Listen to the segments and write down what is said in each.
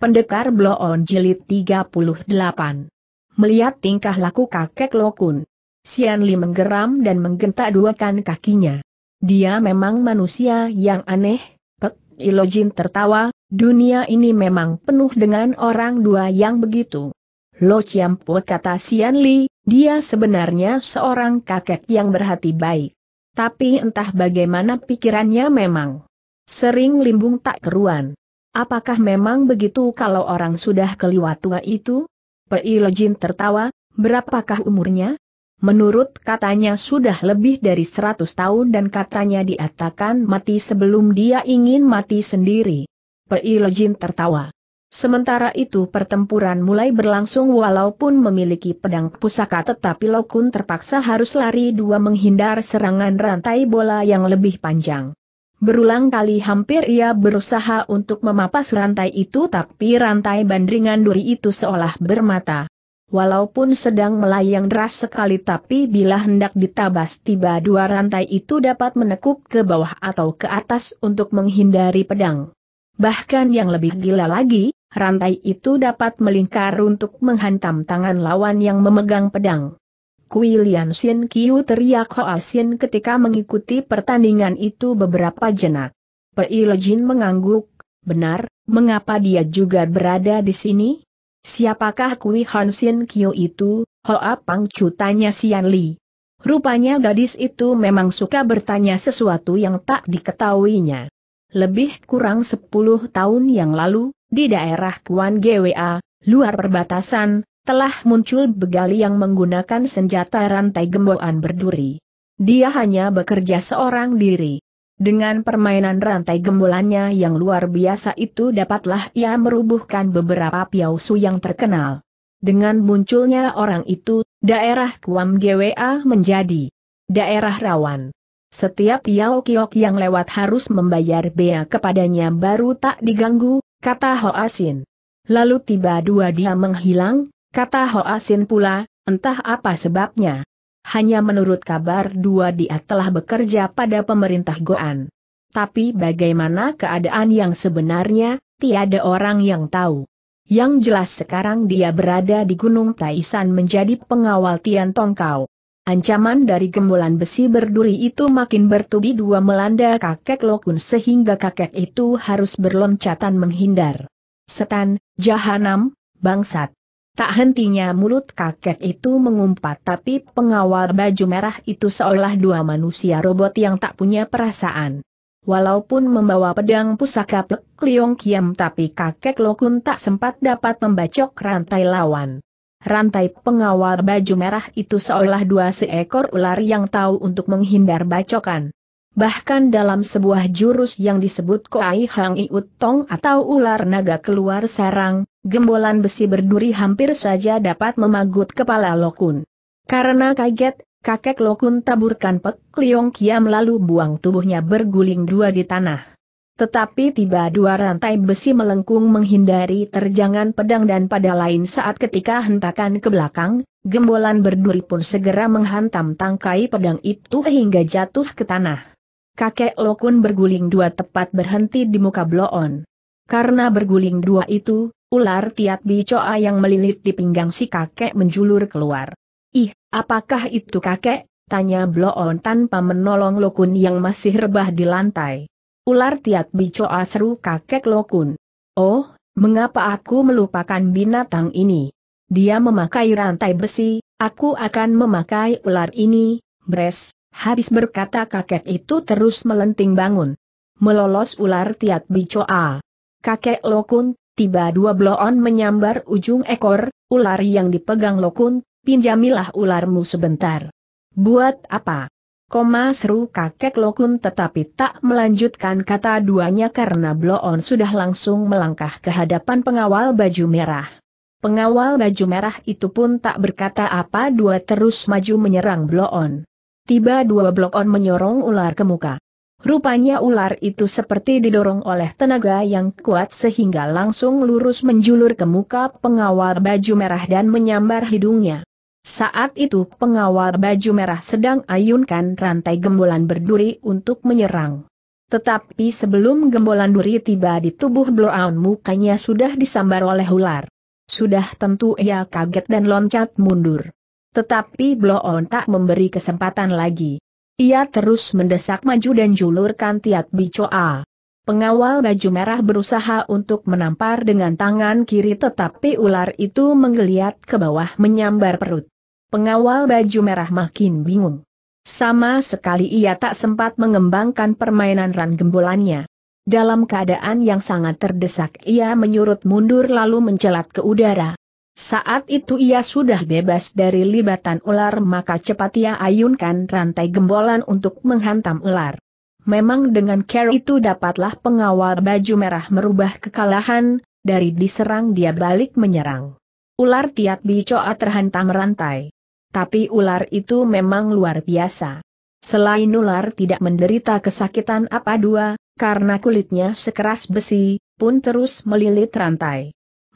Pendekar Bloon Jilid 38 Melihat tingkah laku kakek Lokun, Sian Li menggeram dan menggentak duakan kakinya. Dia memang manusia yang aneh, Pek Ilojin tertawa, dunia ini memang penuh dengan orang dua yang begitu. Lo Chiampu kata Sian Li, dia sebenarnya seorang kakek yang berhati baik. Tapi entah bagaimana pikirannya memang sering limbung tak keruan. Apakah memang begitu kalau orang sudah keliwat tua itu? Pei tertawa, berapakah umurnya? Menurut katanya sudah lebih dari seratus tahun dan katanya diatakan mati sebelum dia ingin mati sendiri. Pei tertawa. Sementara itu pertempuran mulai berlangsung walaupun memiliki pedang pusaka tetapi Lokun terpaksa harus lari dua menghindar serangan rantai bola yang lebih panjang. Berulang kali hampir ia berusaha untuk memapas rantai itu tapi rantai bandringan duri itu seolah bermata. Walaupun sedang melayang deras sekali tapi bila hendak ditabas tiba dua rantai itu dapat menekuk ke bawah atau ke atas untuk menghindari pedang. Bahkan yang lebih gila lagi, rantai itu dapat melingkar untuk menghantam tangan lawan yang memegang pedang. Kui Lian Sin Kiu teriak Hoa Sin ketika mengikuti pertandingan itu beberapa jenak. Pei Jin mengangguk, benar, mengapa dia juga berada di sini? Siapakah Kui Han Sin Kiu itu? Hoa Pang Chu tanya Sian Li. Rupanya gadis itu memang suka bertanya sesuatu yang tak diketahuinya. Lebih kurang 10 tahun yang lalu, di daerah Kuan Gwa, luar perbatasan, telah muncul begali yang menggunakan senjata rantai gemboan berduri. Dia hanya bekerja seorang diri. Dengan permainan rantai gembolannya yang luar biasa itu dapatlah ia merubuhkan beberapa piausu yang terkenal. Dengan munculnya orang itu, daerah Kuam GWA menjadi daerah rawan. Setiap Yao Kiok yang lewat harus membayar bea kepadanya baru tak diganggu, kata Ho Asin. Lalu tiba dua dia menghilang, Kata Hoasin pula, entah apa sebabnya. Hanya menurut kabar dua dia telah bekerja pada pemerintah Goan. Tapi bagaimana keadaan yang sebenarnya, tiada orang yang tahu. Yang jelas sekarang dia berada di Gunung Taisan menjadi pengawal Tian Tongkau. Ancaman dari gembulan besi berduri itu makin bertubi dua melanda kakek Lokun sehingga kakek itu harus berloncatan menghindar. Setan, jahanam, bangsat. Tak hentinya mulut kakek itu mengumpat tapi pengawal baju merah itu seolah dua manusia robot yang tak punya perasaan. Walaupun membawa pedang pusaka Pek Liong Kiam tapi kakek Lokun tak sempat dapat membacok rantai lawan. Rantai pengawal baju merah itu seolah dua seekor ular yang tahu untuk menghindar bacokan. Bahkan dalam sebuah jurus yang disebut Koai Hang Iut Tong atau ular naga keluar sarang, gembolan besi berduri hampir saja dapat memagut kepala Lokun. Karena kaget, kakek Lokun taburkan Pek Liong Kiam lalu buang tubuhnya berguling dua di tanah. Tetapi tiba dua rantai besi melengkung menghindari terjangan pedang dan pada lain saat ketika hentakan ke belakang, gembolan berduri pun segera menghantam tangkai pedang itu hingga jatuh ke tanah kakek Lokun berguling dua tepat berhenti di muka Bloon. Karena berguling dua itu, ular tiat bicoa yang melilit di pinggang si kakek menjulur keluar. Ih, apakah itu kakek? Tanya Bloon tanpa menolong Lokun yang masih rebah di lantai. Ular tiat bicoa seru kakek Lokun. Oh, mengapa aku melupakan binatang ini? Dia memakai rantai besi, aku akan memakai ular ini, Bres, Habis berkata kakek itu terus melenting bangun. Melolos ular tiat bicoa. Kakek Lokun, tiba dua bloon menyambar ujung ekor, ular yang dipegang Lokun, pinjamilah ularmu sebentar. Buat apa? Koma seru kakek Lokun tetapi tak melanjutkan kata duanya karena bloon sudah langsung melangkah ke hadapan pengawal baju merah. Pengawal baju merah itu pun tak berkata apa dua terus maju menyerang bloon tiba dua blok on menyorong ular ke muka. Rupanya ular itu seperti didorong oleh tenaga yang kuat sehingga langsung lurus menjulur ke muka pengawal baju merah dan menyambar hidungnya. Saat itu pengawal baju merah sedang ayunkan rantai gembolan berduri untuk menyerang. Tetapi sebelum gembolan duri tiba di tubuh Bloon mukanya sudah disambar oleh ular. Sudah tentu ia kaget dan loncat mundur. Tetapi Bloh On tak memberi kesempatan lagi. Ia terus mendesak maju dan julurkan Tiat Bicoa. Pengawal baju merah berusaha untuk menampar dengan tangan kiri tetapi ular itu menggeliat ke bawah menyambar perut. Pengawal baju merah makin bingung. Sama sekali ia tak sempat mengembangkan permainan ran gembolannya. Dalam keadaan yang sangat terdesak ia menyurut mundur lalu mencelat ke udara. Saat itu ia sudah bebas dari libatan ular maka cepat ia ayunkan rantai gembolan untuk menghantam ular. Memang dengan care itu dapatlah pengawal baju merah merubah kekalahan, dari diserang dia balik menyerang. Ular Tiat Bicoa terhantam rantai. Tapi ular itu memang luar biasa. Selain ular tidak menderita kesakitan apa dua, karena kulitnya sekeras besi, pun terus melilit rantai.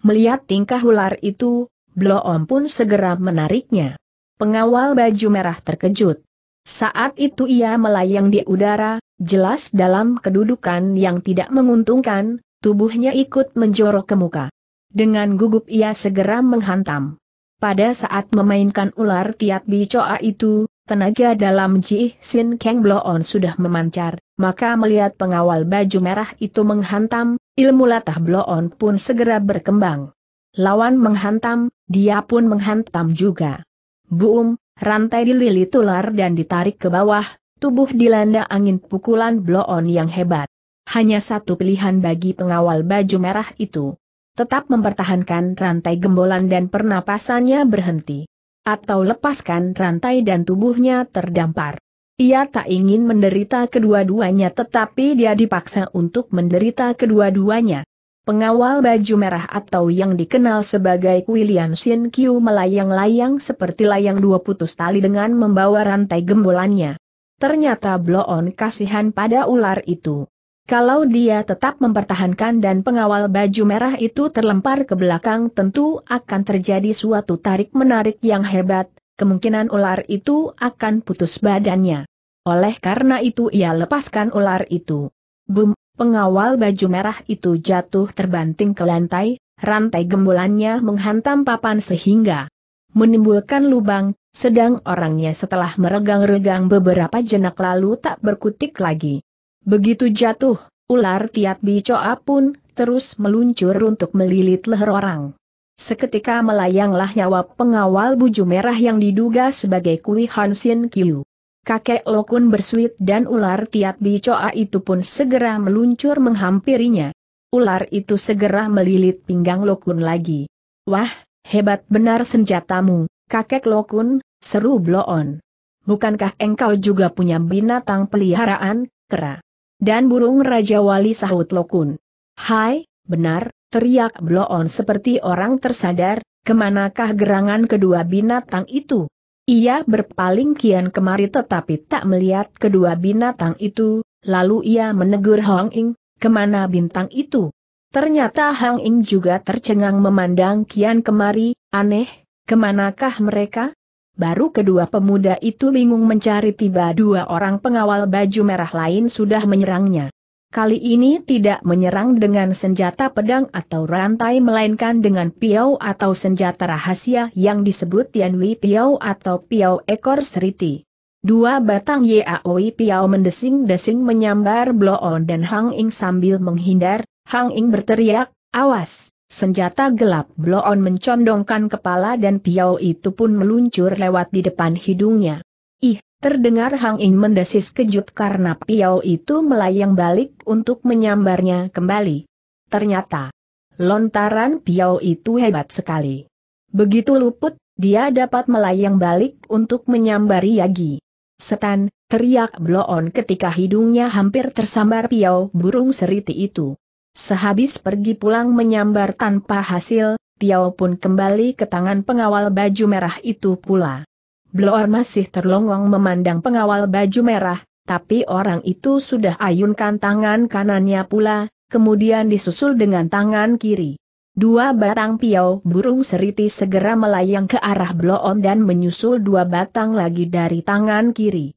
Melihat tingkah ular itu, Om pun segera menariknya. Pengawal baju merah terkejut. Saat itu ia melayang di udara, jelas dalam kedudukan yang tidak menguntungkan, tubuhnya ikut menjorok ke muka. Dengan gugup ia segera menghantam. Pada saat memainkan ular tiat bicoa itu, Tenaga dalam Ji Sin Kang Bloon sudah memancar, maka melihat pengawal baju merah itu menghantam, ilmu latah Bloon pun segera berkembang. Lawan menghantam, dia pun menghantam juga. Boom, rantai dililit ular dan ditarik ke bawah, tubuh dilanda angin pukulan Bloon yang hebat. Hanya satu pilihan bagi pengawal baju merah itu. Tetap mempertahankan rantai gembolan dan pernapasannya berhenti atau lepaskan rantai dan tubuhnya terdampar. Ia tak ingin menderita kedua-duanya tetapi dia dipaksa untuk menderita kedua-duanya. Pengawal baju merah atau yang dikenal sebagai William Sin Kyu melayang-layang seperti layang dua putus tali dengan membawa rantai gembolannya. Ternyata Bloon kasihan pada ular itu. Kalau dia tetap mempertahankan dan pengawal baju merah itu terlempar ke belakang tentu akan terjadi suatu tarik-menarik yang hebat, kemungkinan ular itu akan putus badannya. Oleh karena itu ia lepaskan ular itu. Bum, pengawal baju merah itu jatuh terbanting ke lantai, rantai gembolannya menghantam papan sehingga menimbulkan lubang, sedang orangnya setelah meregang-regang beberapa jenak lalu tak berkutik lagi. Begitu jatuh, ular Tiat Bicoa pun terus meluncur untuk melilit leher orang. Seketika melayanglah nyawa pengawal buju merah yang diduga sebagai Kui Hansin Kyu. Kakek Lokun bersuit dan ular Tiat Bicoa itu pun segera meluncur menghampirinya. Ular itu segera melilit pinggang Lokun lagi. Wah, hebat benar senjatamu, kakek Lokun, seru Bloon. Bukankah engkau juga punya binatang peliharaan, kera? dan burung Raja Wali sahut Lokun. Hai, benar, teriak Bloon seperti orang tersadar, kemanakah gerangan kedua binatang itu? Ia berpaling kian kemari tetapi tak melihat kedua binatang itu, lalu ia menegur Hong Ing, kemana bintang itu? Ternyata Hong Ing juga tercengang memandang kian kemari, aneh, kemanakah mereka? Baru kedua pemuda itu bingung mencari tiba dua orang pengawal baju merah lain sudah menyerangnya. Kali ini tidak menyerang dengan senjata pedang atau rantai melainkan dengan piau atau senjata rahasia yang disebut Tianwi Piau atau Piau Ekor Seriti. Dua batang Yaoi Piau mendesing-desing menyambar Bloon dan Hang Ing sambil menghindar, Hang Ing berteriak, awas! Senjata gelap Bloon mencondongkan kepala dan piau itu pun meluncur lewat di depan hidungnya. Ih, terdengar Hang In mendesis kejut karena piau itu melayang balik untuk menyambarnya kembali. Ternyata, lontaran piau itu hebat sekali. Begitu luput, dia dapat melayang balik untuk menyambari Yagi. Setan, teriak Bloon ketika hidungnya hampir tersambar piau burung seriti itu. Sehabis pergi pulang menyambar tanpa hasil, Tiao pun kembali ke tangan pengawal baju merah itu pula. Bloor masih terlongong memandang pengawal baju merah, tapi orang itu sudah ayunkan tangan kanannya pula, kemudian disusul dengan tangan kiri. Dua batang piau burung seriti segera melayang ke arah Bloon dan menyusul dua batang lagi dari tangan kiri.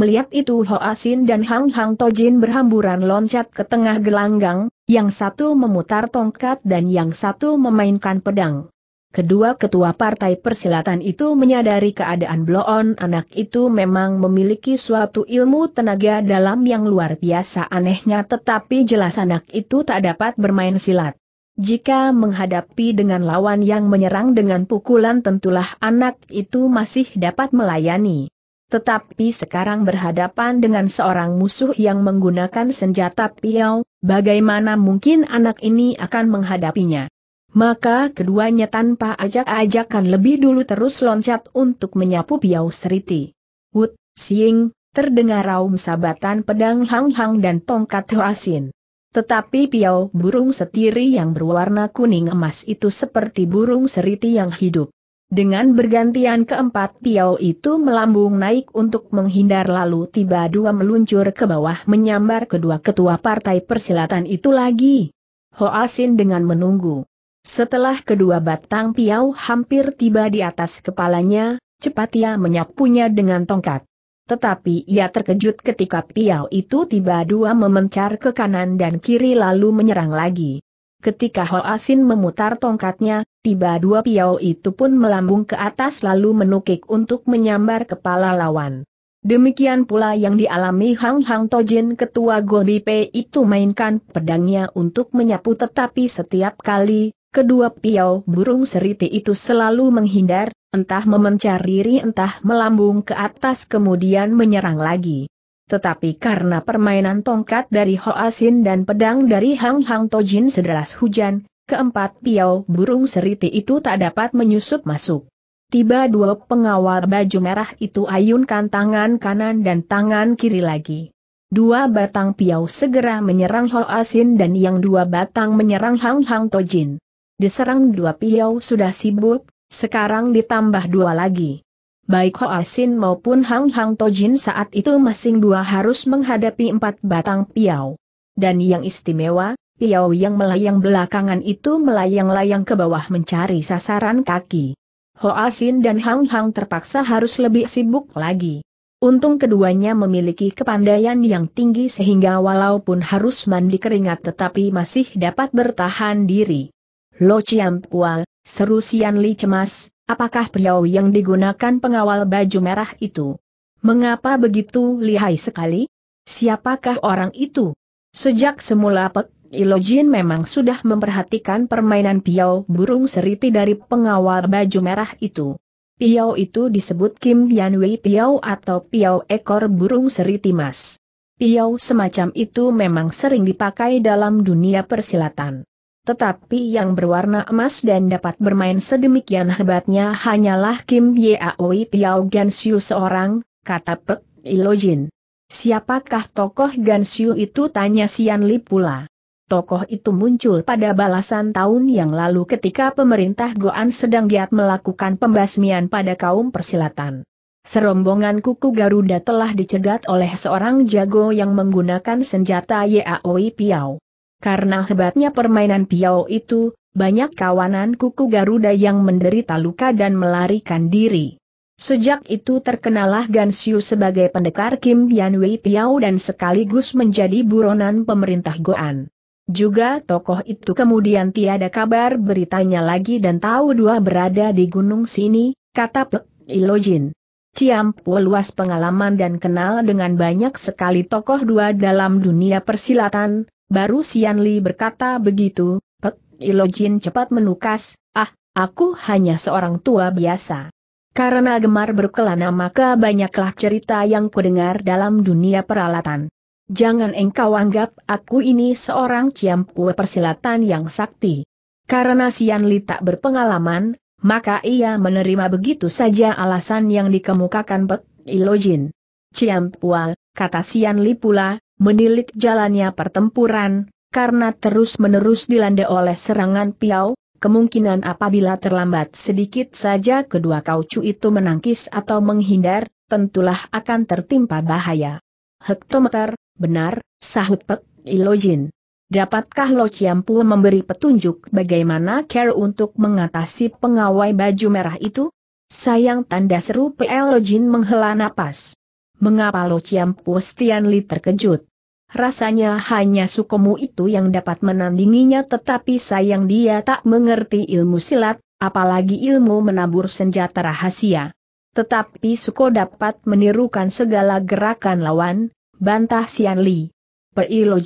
Melihat itu ah Sin dan Hang Hang Tojin berhamburan loncat ke tengah gelanggang, yang satu memutar tongkat dan yang satu memainkan pedang. Kedua ketua partai persilatan itu menyadari keadaan bloon anak itu memang memiliki suatu ilmu tenaga dalam yang luar biasa anehnya tetapi jelas anak itu tak dapat bermain silat. Jika menghadapi dengan lawan yang menyerang dengan pukulan tentulah anak itu masih dapat melayani tetapi sekarang berhadapan dengan seorang musuh yang menggunakan senjata piau, bagaimana mungkin anak ini akan menghadapinya. Maka keduanya tanpa ajak-ajakan lebih dulu terus loncat untuk menyapu piau seriti. Wut, siing, terdengar raung sabatan pedang hang-hang dan tongkat hoasin. Tetapi piau burung setiri yang berwarna kuning emas itu seperti burung seriti yang hidup. Dengan bergantian keempat piau itu melambung naik untuk menghindar lalu tiba dua meluncur ke bawah menyambar kedua ketua partai persilatan itu lagi. Ho Asin dengan menunggu. Setelah kedua batang piau hampir tiba di atas kepalanya, cepat ia menyapunya dengan tongkat. Tetapi ia terkejut ketika piau itu tiba dua memencar ke kanan dan kiri lalu menyerang lagi. Ketika Ho Asin memutar tongkatnya, tiba dua piao itu pun melambung ke atas lalu menukik untuk menyambar kepala lawan. Demikian pula yang dialami Hang Hang Tojin ketua Godipe itu mainkan pedangnya untuk menyapu tetapi setiap kali, kedua piao burung seriti itu selalu menghindar, entah memencar diri entah melambung ke atas kemudian menyerang lagi. Tetapi karena permainan tongkat dari Hoasin dan pedang dari Hang Hang Tojin sederas hujan, keempat piau burung seriti itu tak dapat menyusup masuk. Tiba dua pengawal baju merah itu ayunkan tangan kanan dan tangan kiri lagi. Dua batang piau segera menyerang Hoasin dan yang dua batang menyerang Hang Hang Tojin. Diserang dua piau sudah sibuk, sekarang ditambah dua lagi baik Ho Asin maupun Hang Hang Tojin saat itu masing dua harus menghadapi empat batang piau. Dan yang istimewa, piau yang melayang belakangan itu melayang-layang ke bawah mencari sasaran kaki. Ho Asin dan Hang Hang terpaksa harus lebih sibuk lagi. Untung keduanya memiliki kepandaian yang tinggi sehingga walaupun harus mandi keringat tetapi masih dapat bertahan diri. Lo Chiang Pua, seru Sian Li cemas, Apakah beliau yang digunakan pengawal baju merah itu? Mengapa begitu lihai sekali? Siapakah orang itu? Sejak semula Pek Ilojin memang sudah memperhatikan permainan Piao burung seriti dari pengawal baju merah itu. Piao itu disebut Kim Yanwei Piao atau Piao ekor burung seriti mas. Piao semacam itu memang sering dipakai dalam dunia persilatan. Tetapi yang berwarna emas dan dapat bermain sedemikian hebatnya hanyalah Kim Yeaoi Piao Gansiu seorang, kata Pek Ilojin. Siapakah tokoh Gansiu itu tanya Sian Li pula. Tokoh itu muncul pada balasan tahun yang lalu ketika pemerintah Goan sedang giat melakukan pembasmian pada kaum persilatan. Serombongan kuku Garuda telah dicegat oleh seorang jago yang menggunakan senjata Yaoi Piao. Karena hebatnya permainan piao itu, banyak kawanan kuku Garuda yang menderita luka dan melarikan diri. Sejak itu terkenalah Gansu sebagai pendekar Kim Yanwei Wei Piau dan sekaligus menjadi buronan pemerintah Goan. Juga tokoh itu kemudian tiada kabar beritanya lagi dan tahu dua berada di gunung sini, kata Pek Ilojin. Ciampu luas pengalaman dan kenal dengan banyak sekali tokoh dua dalam dunia persilatan, Baru Sian Li berkata begitu, Pek Ilojin cepat menukas, ah, aku hanya seorang tua biasa. Karena gemar berkelana maka banyaklah cerita yang kudengar dalam dunia peralatan. Jangan engkau anggap aku ini seorang ciampue persilatan yang sakti. Karena Sian Li tak berpengalaman, maka ia menerima begitu saja alasan yang dikemukakan Pek Ilojin. Ciampua, kata Sian Li pula, menilik jalannya pertempuran, karena terus-menerus dilanda oleh serangan piau, kemungkinan apabila terlambat sedikit saja kedua kaucu itu menangkis atau menghindar, tentulah akan tertimpa bahaya. Hektometer, benar, sahut Pek Ilojin. Dapatkah Lo Chiampu memberi petunjuk bagaimana care untuk mengatasi pengawai baju merah itu? Sayang tanda seru Lo Jin menghela napas. Mengapa Lo Chiampu Stianli terkejut? Rasanya hanya Sukomu itu yang dapat menandinginya tetapi sayang dia tak mengerti ilmu silat, apalagi ilmu menabur senjata rahasia. Tetapi Suko dapat menirukan segala gerakan lawan, bantah Sian Li.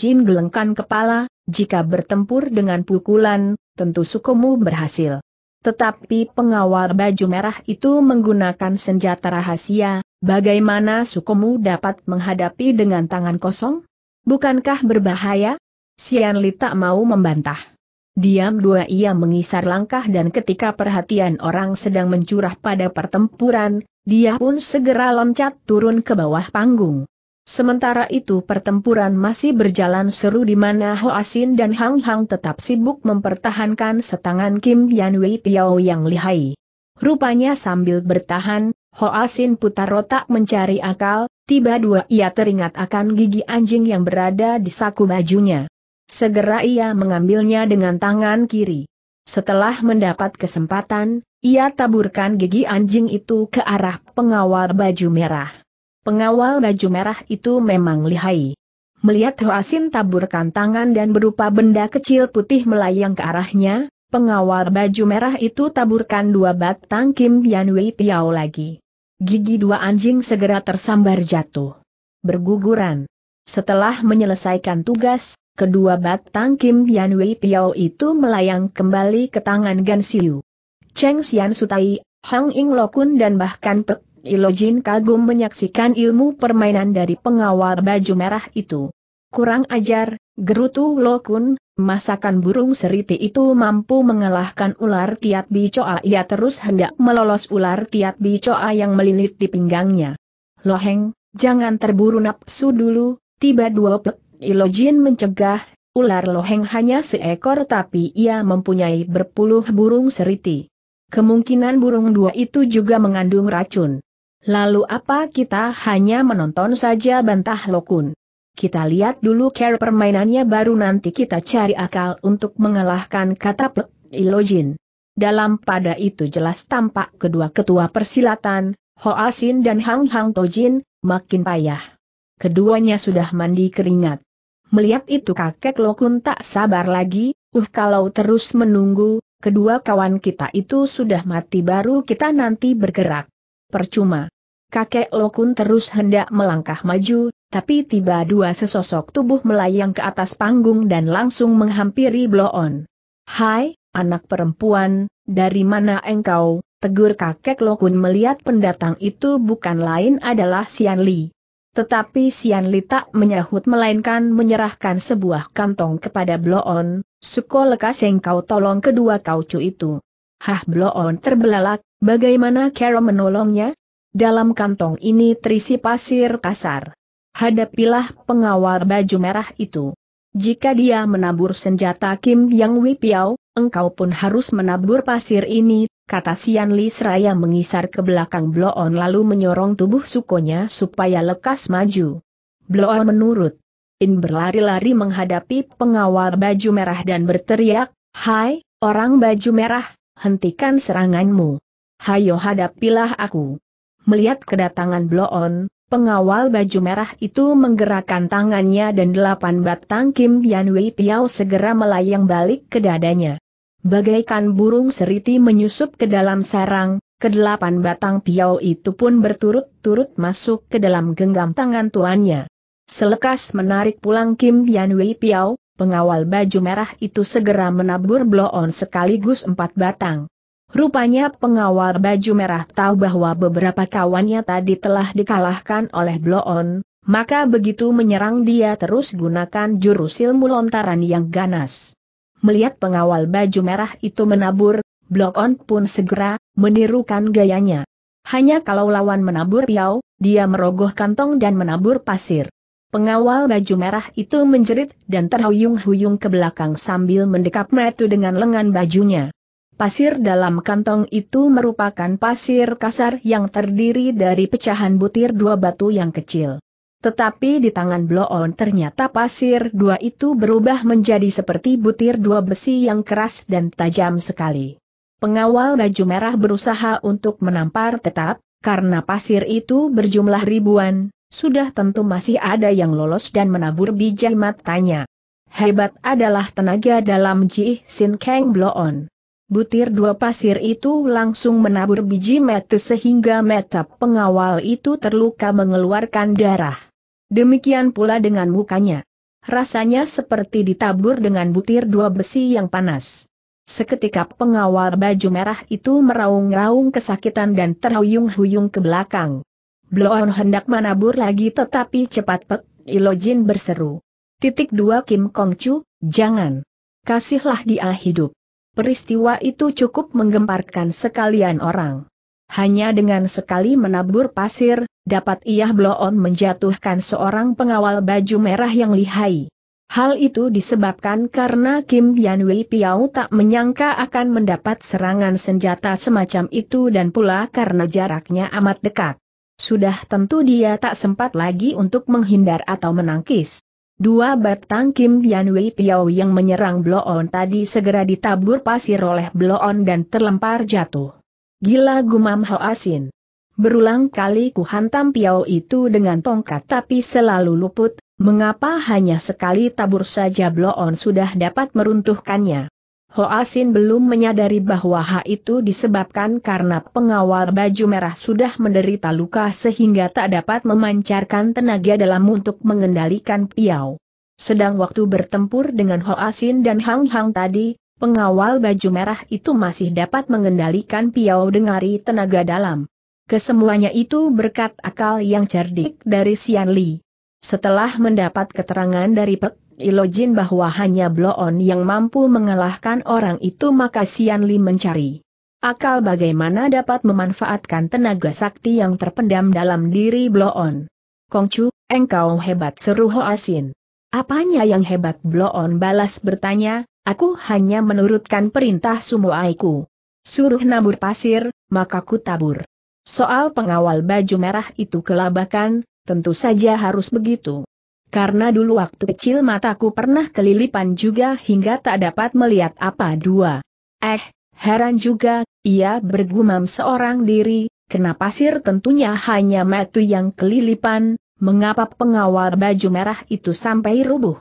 Jin gelengkan kepala, jika bertempur dengan pukulan, tentu Sukomu berhasil. Tetapi pengawal baju merah itu menggunakan senjata rahasia, bagaimana Sukomu dapat menghadapi dengan tangan kosong? Bukankah berbahaya? Sian Li tak mau membantah. Diam dua ia mengisar langkah dan ketika perhatian orang sedang mencurah pada pertempuran, dia pun segera loncat turun ke bawah panggung. Sementara itu pertempuran masih berjalan seru di mana Ho Asin dan Hang Hang tetap sibuk mempertahankan setangan Kim Yan Wei Piao yang lihai. Rupanya sambil bertahan, Ho Asin putar otak mencari akal, Tiba dua ia teringat akan gigi anjing yang berada di saku bajunya. Segera ia mengambilnya dengan tangan kiri. Setelah mendapat kesempatan, ia taburkan gigi anjing itu ke arah pengawal baju merah. Pengawal baju merah itu memang lihai. Melihat Hoasin taburkan tangan dan berupa benda kecil putih melayang ke arahnya, pengawal baju merah itu taburkan dua batang Kim Yan Wei Piao lagi gigi dua anjing segera tersambar jatuh. Berguguran. Setelah menyelesaikan tugas, kedua batang Kim Yan Wei Piao itu melayang kembali ke tangan Gan Siu. Cheng Xian Sutai, Hang Ing Lokun dan bahkan Pek Ilojin kagum menyaksikan ilmu permainan dari pengawal baju merah itu. Kurang ajar, gerutu Lokun, Masakan burung seriti itu mampu mengalahkan ular tiat bicoa ia terus hendak melolos ular tiat bicoa yang melilit di pinggangnya. Loheng, jangan terburu nafsu dulu, tiba dua pek, Ilojin mencegah, ular loheng hanya seekor tapi ia mempunyai berpuluh burung seriti. Kemungkinan burung dua itu juga mengandung racun. Lalu apa kita hanya menonton saja bantah Lokun. Kita lihat dulu cara permainannya baru nanti kita cari akal untuk mengalahkan kata Pek Ilojin. Dalam pada itu jelas tampak kedua ketua persilatan, Hoasin Asin dan Hang Hang Tojin, makin payah. Keduanya sudah mandi keringat. Melihat itu kakek Lokun tak sabar lagi, uh kalau terus menunggu, kedua kawan kita itu sudah mati baru kita nanti bergerak. Percuma. Kakek Lokun terus hendak melangkah maju, tapi tiba dua sesosok tubuh melayang ke atas panggung dan langsung menghampiri Bloon. Hai, anak perempuan, dari mana engkau? Tegur kakek Lokun melihat pendatang itu bukan lain adalah Sian Li. Tetapi Sian Li tak menyahut melainkan menyerahkan sebuah kantong kepada Bloon, Suko lekas engkau tolong kedua kaucu itu. Hah Bloon terbelalak, bagaimana Kero menolongnya? Dalam kantong ini terisi pasir kasar. Hadapilah pengawal baju merah itu. Jika dia menabur senjata Kim Yang wipiao, engkau pun harus menabur pasir ini, kata Sian Li seraya mengisar ke belakang Bloon lalu menyorong tubuh sukonya supaya lekas maju. Bloon menurut. In berlari-lari menghadapi pengawal baju merah dan berteriak, Hai, orang baju merah, hentikan seranganmu. Hayo hadapilah aku. Melihat kedatangan Bloon, Pengawal baju merah itu menggerakkan tangannya dan delapan batang Kim Yan Wei Piao segera melayang balik ke dadanya. Bagaikan burung seriti menyusup ke dalam sarang, kedelapan batang Piao itu pun berturut-turut masuk ke dalam genggam tangan tuannya. Selekas menarik pulang Kim Yan Wei Piao, pengawal baju merah itu segera menabur bloon sekaligus empat batang. Rupanya pengawal baju merah tahu bahwa beberapa kawannya tadi telah dikalahkan oleh Bloon, maka begitu menyerang dia terus gunakan jurus ilmu lontaran yang ganas. Melihat pengawal baju merah itu menabur, Bloon pun segera menirukan gayanya. Hanya kalau lawan menabur piau, dia merogoh kantong dan menabur pasir. Pengawal baju merah itu menjerit dan terhuyung-huyung ke belakang sambil mendekap metu dengan lengan bajunya. Pasir dalam kantong itu merupakan pasir kasar yang terdiri dari pecahan butir dua batu yang kecil. Tetapi di tangan Bloon ternyata pasir dua itu berubah menjadi seperti butir dua besi yang keras dan tajam sekali. Pengawal baju merah berusaha untuk menampar tetap, karena pasir itu berjumlah ribuan, sudah tentu masih ada yang lolos dan menabur biji matanya. Hebat adalah tenaga dalam Ji Sin Kang Bloon butir dua pasir itu langsung menabur biji mete sehingga mete pengawal itu terluka mengeluarkan darah. Demikian pula dengan mukanya. Rasanya seperti ditabur dengan butir dua besi yang panas. Seketika pengawal baju merah itu meraung-raung kesakitan dan terhuyung-huyung ke belakang. Bloon hendak menabur lagi tetapi cepat Pek Ilojin berseru. Titik dua Kim Kongcu, jangan. Kasihlah dia hidup. Peristiwa itu cukup menggemparkan sekalian orang. Hanya dengan sekali menabur pasir, dapat ia bloon menjatuhkan seorang pengawal baju merah yang lihai. Hal itu disebabkan karena Kim Yan Wei Piao tak menyangka akan mendapat serangan senjata semacam itu dan pula karena jaraknya amat dekat. Sudah tentu dia tak sempat lagi untuk menghindar atau menangkis. Dua batang Kim Yan Piao yang menyerang Bloon tadi segera ditabur pasir oleh Bloon dan terlempar jatuh. Gila gumam asin. Berulang kali ku hantam Piao itu dengan tongkat tapi selalu luput, mengapa hanya sekali tabur saja Bloon sudah dapat meruntuhkannya. Ho Asin belum menyadari bahwa hal itu disebabkan karena pengawal baju merah sudah menderita luka sehingga tak dapat memancarkan tenaga dalam untuk mengendalikan Piao. Sedang waktu bertempur dengan Ho Asin dan Hang Hang tadi, pengawal baju merah itu masih dapat mengendalikan Piao dengari tenaga dalam. Kesemuanya itu berkat akal yang cerdik dari Xian Li. Setelah mendapat keterangan dari Pek Ilojin bahwa hanya Bloon yang mampu mengalahkan orang itu maka Sian Li mencari. Akal bagaimana dapat memanfaatkan tenaga sakti yang terpendam dalam diri Bloon. Kongcu, engkau hebat seru asin. Apanya yang hebat Bloon balas bertanya, aku hanya menurutkan perintah aiku. Suruh nabur pasir, maka ku tabur. Soal pengawal baju merah itu kelabakan, tentu saja harus begitu karena dulu waktu kecil mataku pernah kelilipan juga hingga tak dapat melihat apa dua. Eh, heran juga, ia bergumam seorang diri, kenapa sir tentunya hanya metu yang kelilipan, mengapa pengawal baju merah itu sampai rubuh.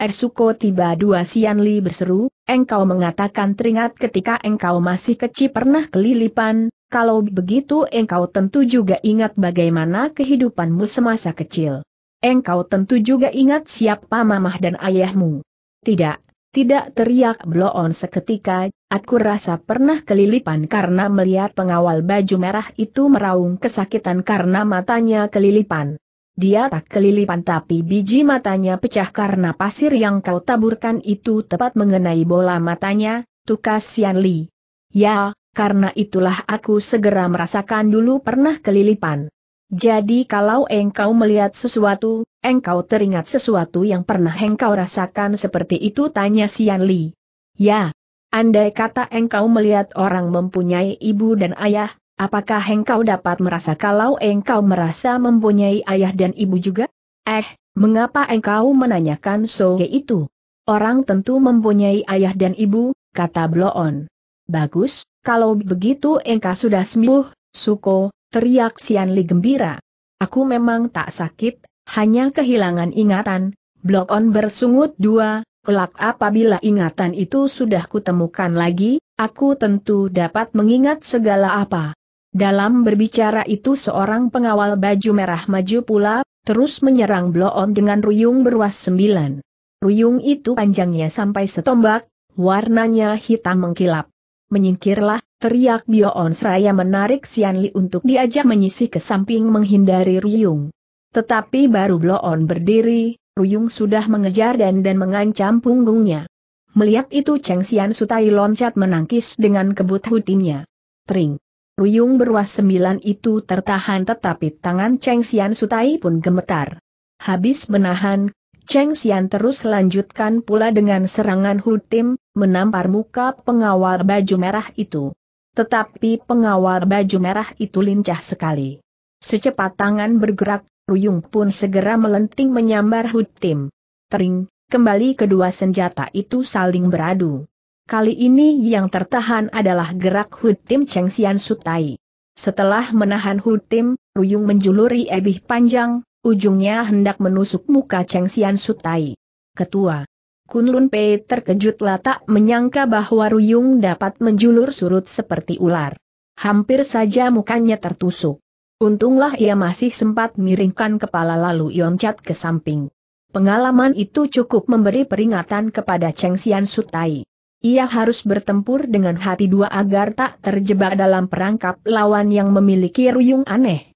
Ersuko tiba dua Sianli berseru, engkau mengatakan teringat ketika engkau masih kecil pernah kelilipan, kalau begitu engkau tentu juga ingat bagaimana kehidupanmu semasa kecil. Engkau tentu juga ingat siapa mamah dan ayahmu. Tidak, tidak teriak Bloon seketika, aku rasa pernah kelilipan karena melihat pengawal baju merah itu meraung kesakitan karena matanya kelilipan. Dia tak kelilipan tapi biji matanya pecah karena pasir yang kau taburkan itu tepat mengenai bola matanya, tukas Sian Li. Ya, karena itulah aku segera merasakan dulu pernah kelilipan. Jadi kalau engkau melihat sesuatu, engkau teringat sesuatu yang pernah engkau rasakan seperti itu tanya Sian Li. Ya. Andai kata engkau melihat orang mempunyai ibu dan ayah, apakah engkau dapat merasa kalau engkau merasa mempunyai ayah dan ibu juga? Eh, mengapa engkau menanyakan soge itu? Orang tentu mempunyai ayah dan ibu, kata Bloon. Bagus, kalau begitu engkau sudah sembuh, Suko, Teriak Sian Li gembira. Aku memang tak sakit, hanya kehilangan ingatan, blok on bersungut dua, kelak apabila ingatan itu sudah kutemukan lagi, aku tentu dapat mengingat segala apa. Dalam berbicara itu seorang pengawal baju merah maju pula, terus menyerang blok on dengan ruyung beruas sembilan. Ruyung itu panjangnya sampai setombak, warnanya hitam mengkilap menyingkirlah, teriak Bioon seraya menarik Sian Li untuk diajak menyisih ke samping menghindari Ruyung. Tetapi baru Bloon berdiri, Ruyung sudah mengejar dan dan mengancam punggungnya. Melihat itu Cheng Xian Sutai loncat menangkis dengan kebut hutinya. Tring. Ruyung berwas sembilan itu tertahan tetapi tangan Cheng Xian Sutai pun gemetar. Habis menahan, Cheng Xian terus lanjutkan pula dengan serangan Hutim, menampar muka pengawal baju merah itu. Tetapi pengawal baju merah itu lincah sekali. Secepat tangan bergerak, Ruyung pun segera melenting menyambar Hutim. Tering, kembali kedua senjata itu saling beradu. Kali ini yang tertahan adalah gerak Hutim Cheng Xian Sutai. Setelah menahan Hutim, Ruyung menjuluri ebih panjang, Ujungnya hendak menusuk muka Cheng Xian Sutai. Ketua. Kunlun Pei terkejutlah tak menyangka bahwa Ruyung dapat menjulur surut seperti ular. Hampir saja mukanya tertusuk. Untunglah ia masih sempat miringkan kepala lalu yoncat ke samping. Pengalaman itu cukup memberi peringatan kepada Cheng Xian Sutai. Ia harus bertempur dengan hati dua agar tak terjebak dalam perangkap lawan yang memiliki ruyung aneh.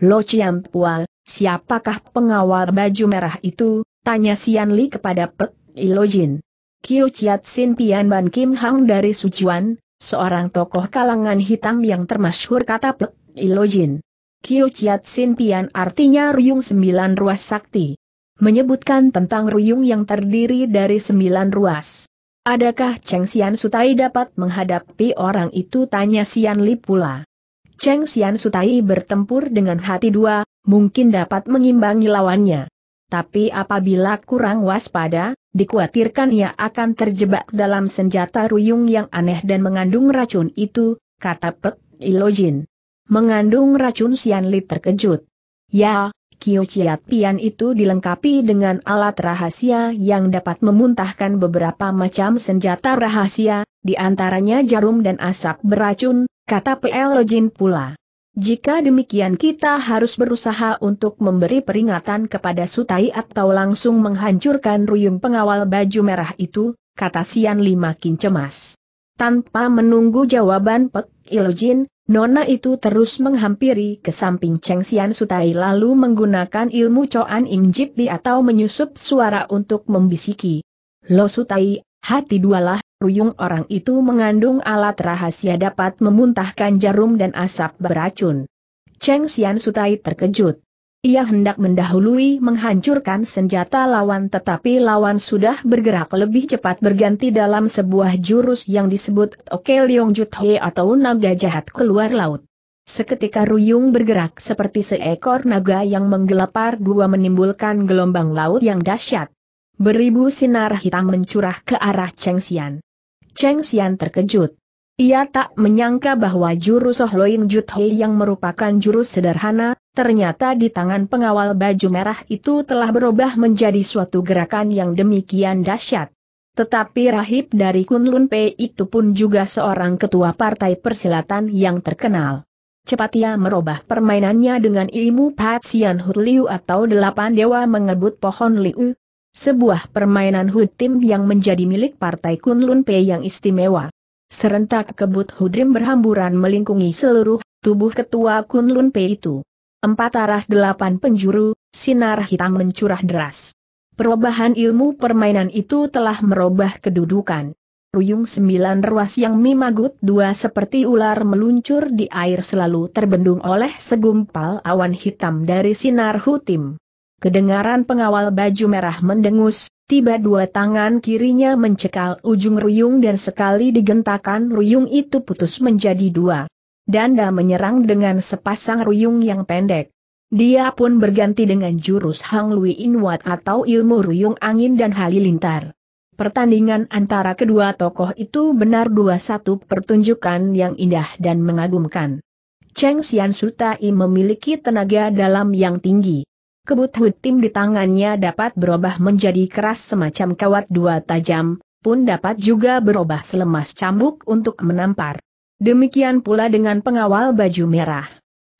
Lo Chiam Pua, siapakah pengawal baju merah itu? Tanya Sian Li kepada Pek Ilojin. Kyo Chiat Sin Pian Ban Kim Hang dari Sujuan, seorang tokoh kalangan hitam yang termasyhur kata Pek Ilojin. Kyo Chiat Sin Pian artinya Ruyung Sembilan Ruas Sakti. Menyebutkan tentang Ruyung yang terdiri dari sembilan ruas. Adakah Cheng Sian Sutai dapat menghadapi orang itu tanya Sian Li pula. Cheng Xian Sutai bertempur dengan hati dua, mungkin dapat mengimbangi lawannya. Tapi apabila kurang waspada, dikhawatirkan ia akan terjebak dalam senjata ruyung yang aneh dan mengandung racun itu, kata Pek Ilojin. Mengandung racun Xian Li terkejut. Ya, Kyo Chiat Pian itu dilengkapi dengan alat rahasia yang dapat memuntahkan beberapa macam senjata rahasia, di antaranya jarum dan asap beracun, kata PL Jin pula. Jika demikian kita harus berusaha untuk memberi peringatan kepada Sutai atau langsung menghancurkan ruyung pengawal baju merah itu, kata Sian Li makin cemas. Tanpa menunggu jawaban Pek Ilojin, Nona itu terus menghampiri ke samping Cheng Sian Sutai lalu menggunakan ilmu Coan Im Jip atau menyusup suara untuk membisiki. Lo Sutai, hati dualah, Ruyung orang itu mengandung alat rahasia dapat memuntahkan jarum dan asap beracun. Cheng Xian Sutai terkejut. Ia hendak mendahului menghancurkan senjata lawan tetapi lawan sudah bergerak lebih cepat berganti dalam sebuah jurus yang disebut Oke Leong Juthe atau naga jahat keluar laut. Seketika Ruyung bergerak seperti seekor naga yang menggelapar dua menimbulkan gelombang laut yang dahsyat. Beribu sinar hitam mencurah ke arah Cheng Xian. Cheng Xian terkejut. Ia tak menyangka bahwa jurus Jut Hei yang merupakan jurus sederhana, ternyata di tangan pengawal baju merah itu telah berubah menjadi suatu gerakan yang demikian dahsyat. Tetapi rahib dari Kunlun Pei itu pun juga seorang ketua partai persilatan yang terkenal. Cepat ia merubah permainannya dengan ilmu Patsian Hurliu atau delapan dewa mengebut pohon liu, sebuah permainan hutim yang menjadi milik Partai Kunlun Pei yang istimewa. Serentak kebut hudrim berhamburan melingkungi seluruh tubuh ketua Kunlun Pei itu. Empat arah delapan penjuru, sinar hitam mencurah deras. Perubahan ilmu permainan itu telah merubah kedudukan. Ruyung sembilan ruas yang mimagut dua seperti ular meluncur di air selalu terbendung oleh segumpal awan hitam dari sinar hutim. Kedengaran pengawal baju merah mendengus, tiba dua tangan kirinya mencekal ujung ruyung dan sekali digentakan ruyung itu putus menjadi dua. Danda menyerang dengan sepasang ruyung yang pendek. Dia pun berganti dengan jurus Hang Lui In Wat atau ilmu ruyung angin dan halilintar. Pertandingan antara kedua tokoh itu benar dua satu pertunjukan yang indah dan mengagumkan. Cheng Xian Sutai memiliki tenaga dalam yang tinggi kebut hutim di tangannya dapat berubah menjadi keras semacam kawat dua tajam, pun dapat juga berubah selemas cambuk untuk menampar. Demikian pula dengan pengawal baju merah.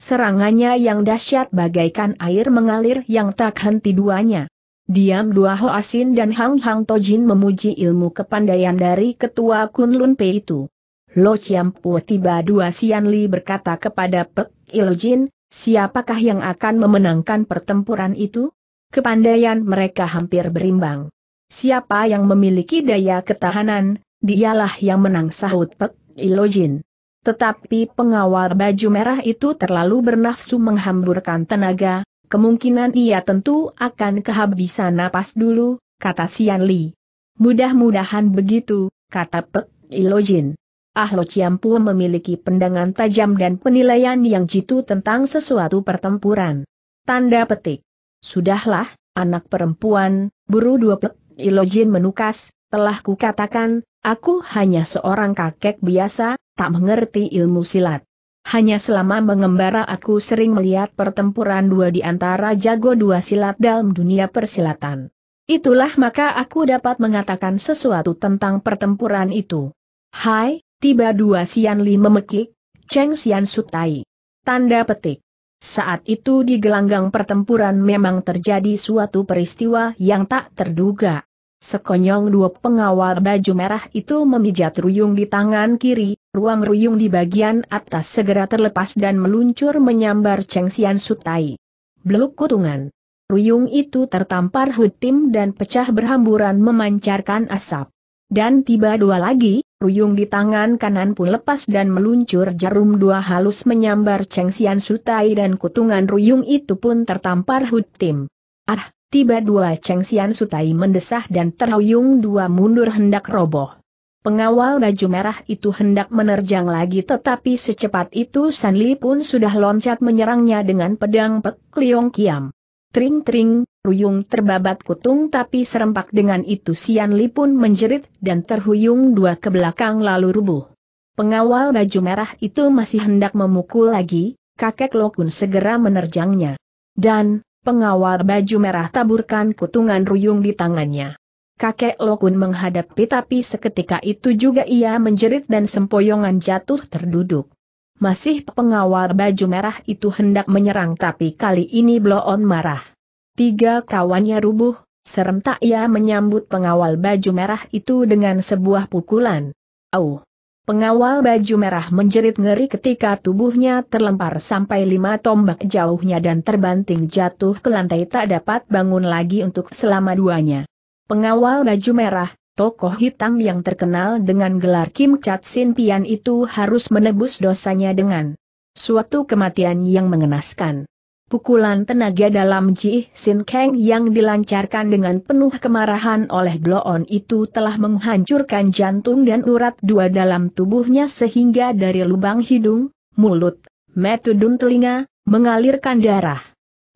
Serangannya yang dahsyat bagaikan air mengalir yang tak henti duanya. Diam dua Ho Asin dan Hang Hang Tojin memuji ilmu kepandaian dari ketua Kunlun Pei itu. Lo Pu tiba dua Sian Li berkata kepada Pek Jin. Siapakah yang akan memenangkan pertempuran itu? Kepandaian mereka hampir berimbang. Siapa yang memiliki daya ketahanan, dialah yang menang sahut Pek Ilojin. Tetapi pengawal baju merah itu terlalu bernafsu menghamburkan tenaga, kemungkinan ia tentu akan kehabisan napas dulu, kata Sian Li. Mudah-mudahan begitu, kata Pek Ilojin. Ah Lo Chiampu memiliki pendangan tajam dan penilaian yang jitu tentang sesuatu pertempuran. Tanda petik. Sudahlah, anak perempuan, buru dua pek, Ilojin menukas, telah kukatakan, aku hanya seorang kakek biasa, tak mengerti ilmu silat. Hanya selama mengembara aku sering melihat pertempuran dua di antara jago dua silat dalam dunia persilatan. Itulah maka aku dapat mengatakan sesuatu tentang pertempuran itu. Hai, Tiba dua Xianli memekik, Cheng Xian Sutai. Tanda petik. Saat itu di gelanggang pertempuran memang terjadi suatu peristiwa yang tak terduga. Sekonyong dua pengawal baju merah itu memijat ruyung di tangan kiri, ruang ruyung di bagian atas segera terlepas dan meluncur menyambar Cheng Xian Sutai. Beluk kutungan. Ruyung itu tertampar hutim dan pecah berhamburan memancarkan asap. Dan tiba dua lagi, Ruyung di tangan kanan pun lepas dan meluncur jarum dua halus menyambar Cheng Xian Sutai dan kutungan ruyung itu pun tertampar Hud Tim. Ah, tiba dua Cheng Xian Sutai mendesah dan terhuyung dua mundur hendak roboh. Pengawal baju merah itu hendak menerjang lagi tetapi secepat itu San Li pun sudah loncat menyerangnya dengan pedang Pek Liong Kiam. Tring-tring, Ruyung terbabat kutung tapi serempak dengan itu Sian Li pun menjerit dan terhuyung dua ke belakang lalu rubuh. Pengawal baju merah itu masih hendak memukul lagi, kakek Lokun segera menerjangnya. Dan, pengawal baju merah taburkan kutungan ruyung di tangannya. Kakek Lokun menghadapi tapi seketika itu juga ia menjerit dan sempoyongan jatuh terduduk. Masih pengawal baju merah itu hendak menyerang tapi kali ini Bloon marah. Tiga kawannya rubuh, serentak ia menyambut pengawal baju merah itu dengan sebuah pukulan. Au! Pengawal baju merah menjerit ngeri ketika tubuhnya terlempar sampai lima tombak jauhnya dan terbanting jatuh ke lantai tak dapat bangun lagi untuk selama duanya. Pengawal baju merah, tokoh hitam yang terkenal dengan gelar Kim Chat Sin Pian itu harus menebus dosanya dengan suatu kematian yang mengenaskan. Pukulan tenaga dalam Ji Sin Kang yang dilancarkan dengan penuh kemarahan oleh Gloon itu telah menghancurkan jantung dan urat dua dalam tubuhnya sehingga dari lubang hidung, mulut, metudun telinga, mengalirkan darah.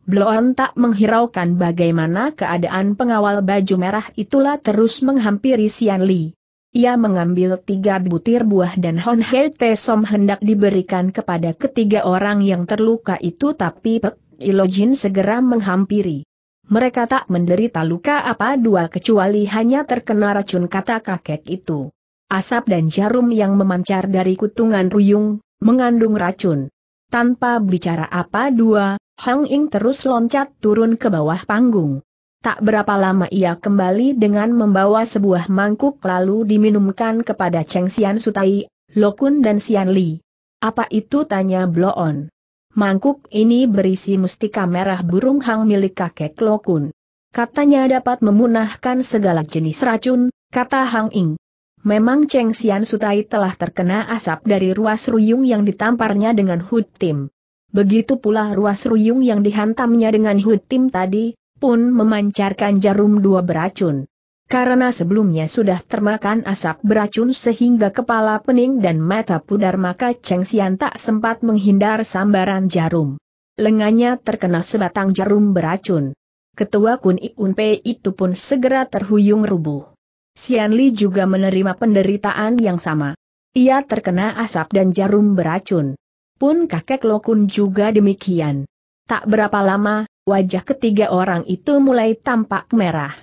Bloon tak menghiraukan bagaimana keadaan pengawal baju merah itulah terus menghampiri Sian Li. Ia mengambil tiga butir buah dan Hon He Te Som hendak diberikan kepada ketiga orang yang terluka itu tapi Pek Ilojin segera menghampiri. Mereka tak menderita luka apa dua kecuali hanya terkena racun kata kakek itu. Asap dan jarum yang memancar dari kutungan Ruyung, mengandung racun. Tanpa bicara apa dua, Hang Ying terus loncat turun ke bawah panggung. Tak berapa lama ia kembali dengan membawa sebuah mangkuk lalu diminumkan kepada Cheng Xian Sutai, Lokun dan Xian Li. Apa itu tanya Bloon. Mangkuk ini berisi mustika merah burung hang milik kakek Lokun. Katanya dapat memunahkan segala jenis racun, kata Hang Ing. Memang Cheng Xian Sutai telah terkena asap dari ruas ruyung yang ditamparnya dengan Hud Tim. Begitu pula ruas ruyung yang dihantamnya dengan Hud Tim tadi, pun memancarkan jarum dua beracun. Karena sebelumnya sudah termakan asap beracun sehingga kepala pening dan mata pudar maka Cheng Xian tak sempat menghindar sambaran jarum. Lengannya terkena sebatang jarum beracun. Ketua Kun Ikun Pei itu pun segera terhuyung rubuh. Xian Li juga menerima penderitaan yang sama. Ia terkena asap dan jarum beracun. Pun kakek Lokun juga demikian. Tak berapa lama, wajah ketiga orang itu mulai tampak merah.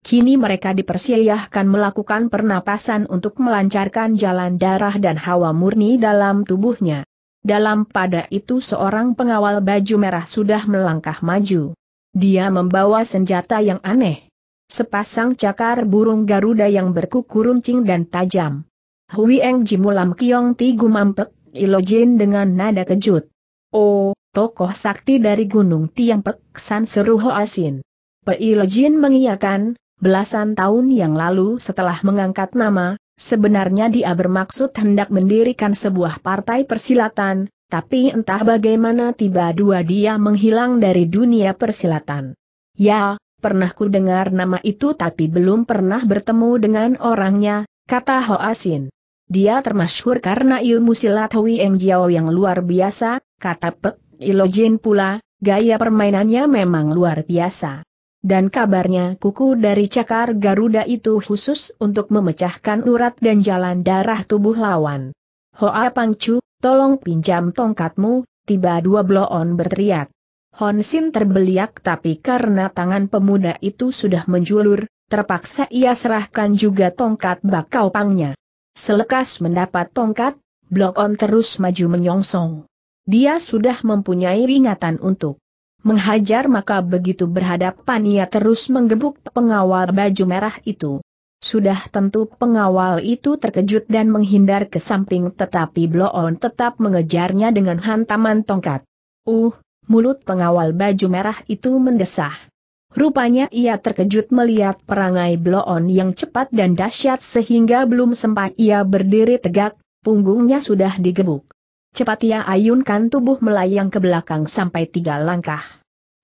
Kini mereka dipersilahkan melakukan pernapasan untuk melancarkan jalan darah dan hawa murni dalam tubuhnya. Dalam pada itu seorang pengawal baju merah sudah melangkah maju. Dia membawa senjata yang aneh. Sepasang cakar burung Garuda yang berkuku runcing dan tajam. Hui Eng Jimulam Kiong Ti Gumampek, Ilojin dengan nada kejut. Oh, tokoh sakti dari Gunung Tiang Pek San Seru Hoasin. Peilojin mengiakan, Belasan tahun yang lalu setelah mengangkat nama, sebenarnya dia bermaksud hendak mendirikan sebuah partai persilatan, tapi entah bagaimana tiba dua dia menghilang dari dunia persilatan. Ya, pernah ku dengar nama itu tapi belum pernah bertemu dengan orangnya, kata Ho Asin. Dia termasyhur karena ilmu silat Hui Eng Jiao yang luar biasa, kata Pek Ilojin pula, gaya permainannya memang luar biasa. Dan kabarnya kuku dari cakar Garuda itu khusus untuk memecahkan urat dan jalan darah tubuh lawan. Hoa Pangcu, tolong pinjam tongkatmu, tiba dua bloon berteriak. Honsin terbeliak tapi karena tangan pemuda itu sudah menjulur, terpaksa ia serahkan juga tongkat bakau pangnya. Selekas mendapat tongkat, bloon terus maju menyongsong. Dia sudah mempunyai ingatan untuk menghajar maka begitu berhadapan ia terus menggebuk pengawal baju merah itu. Sudah tentu pengawal itu terkejut dan menghindar ke samping tetapi Bloon tetap mengejarnya dengan hantaman tongkat. Uh, mulut pengawal baju merah itu mendesah. Rupanya ia terkejut melihat perangai Bloon yang cepat dan dahsyat sehingga belum sempat ia berdiri tegak, punggungnya sudah digebuk cepat ia ayunkan tubuh melayang ke belakang sampai tiga langkah.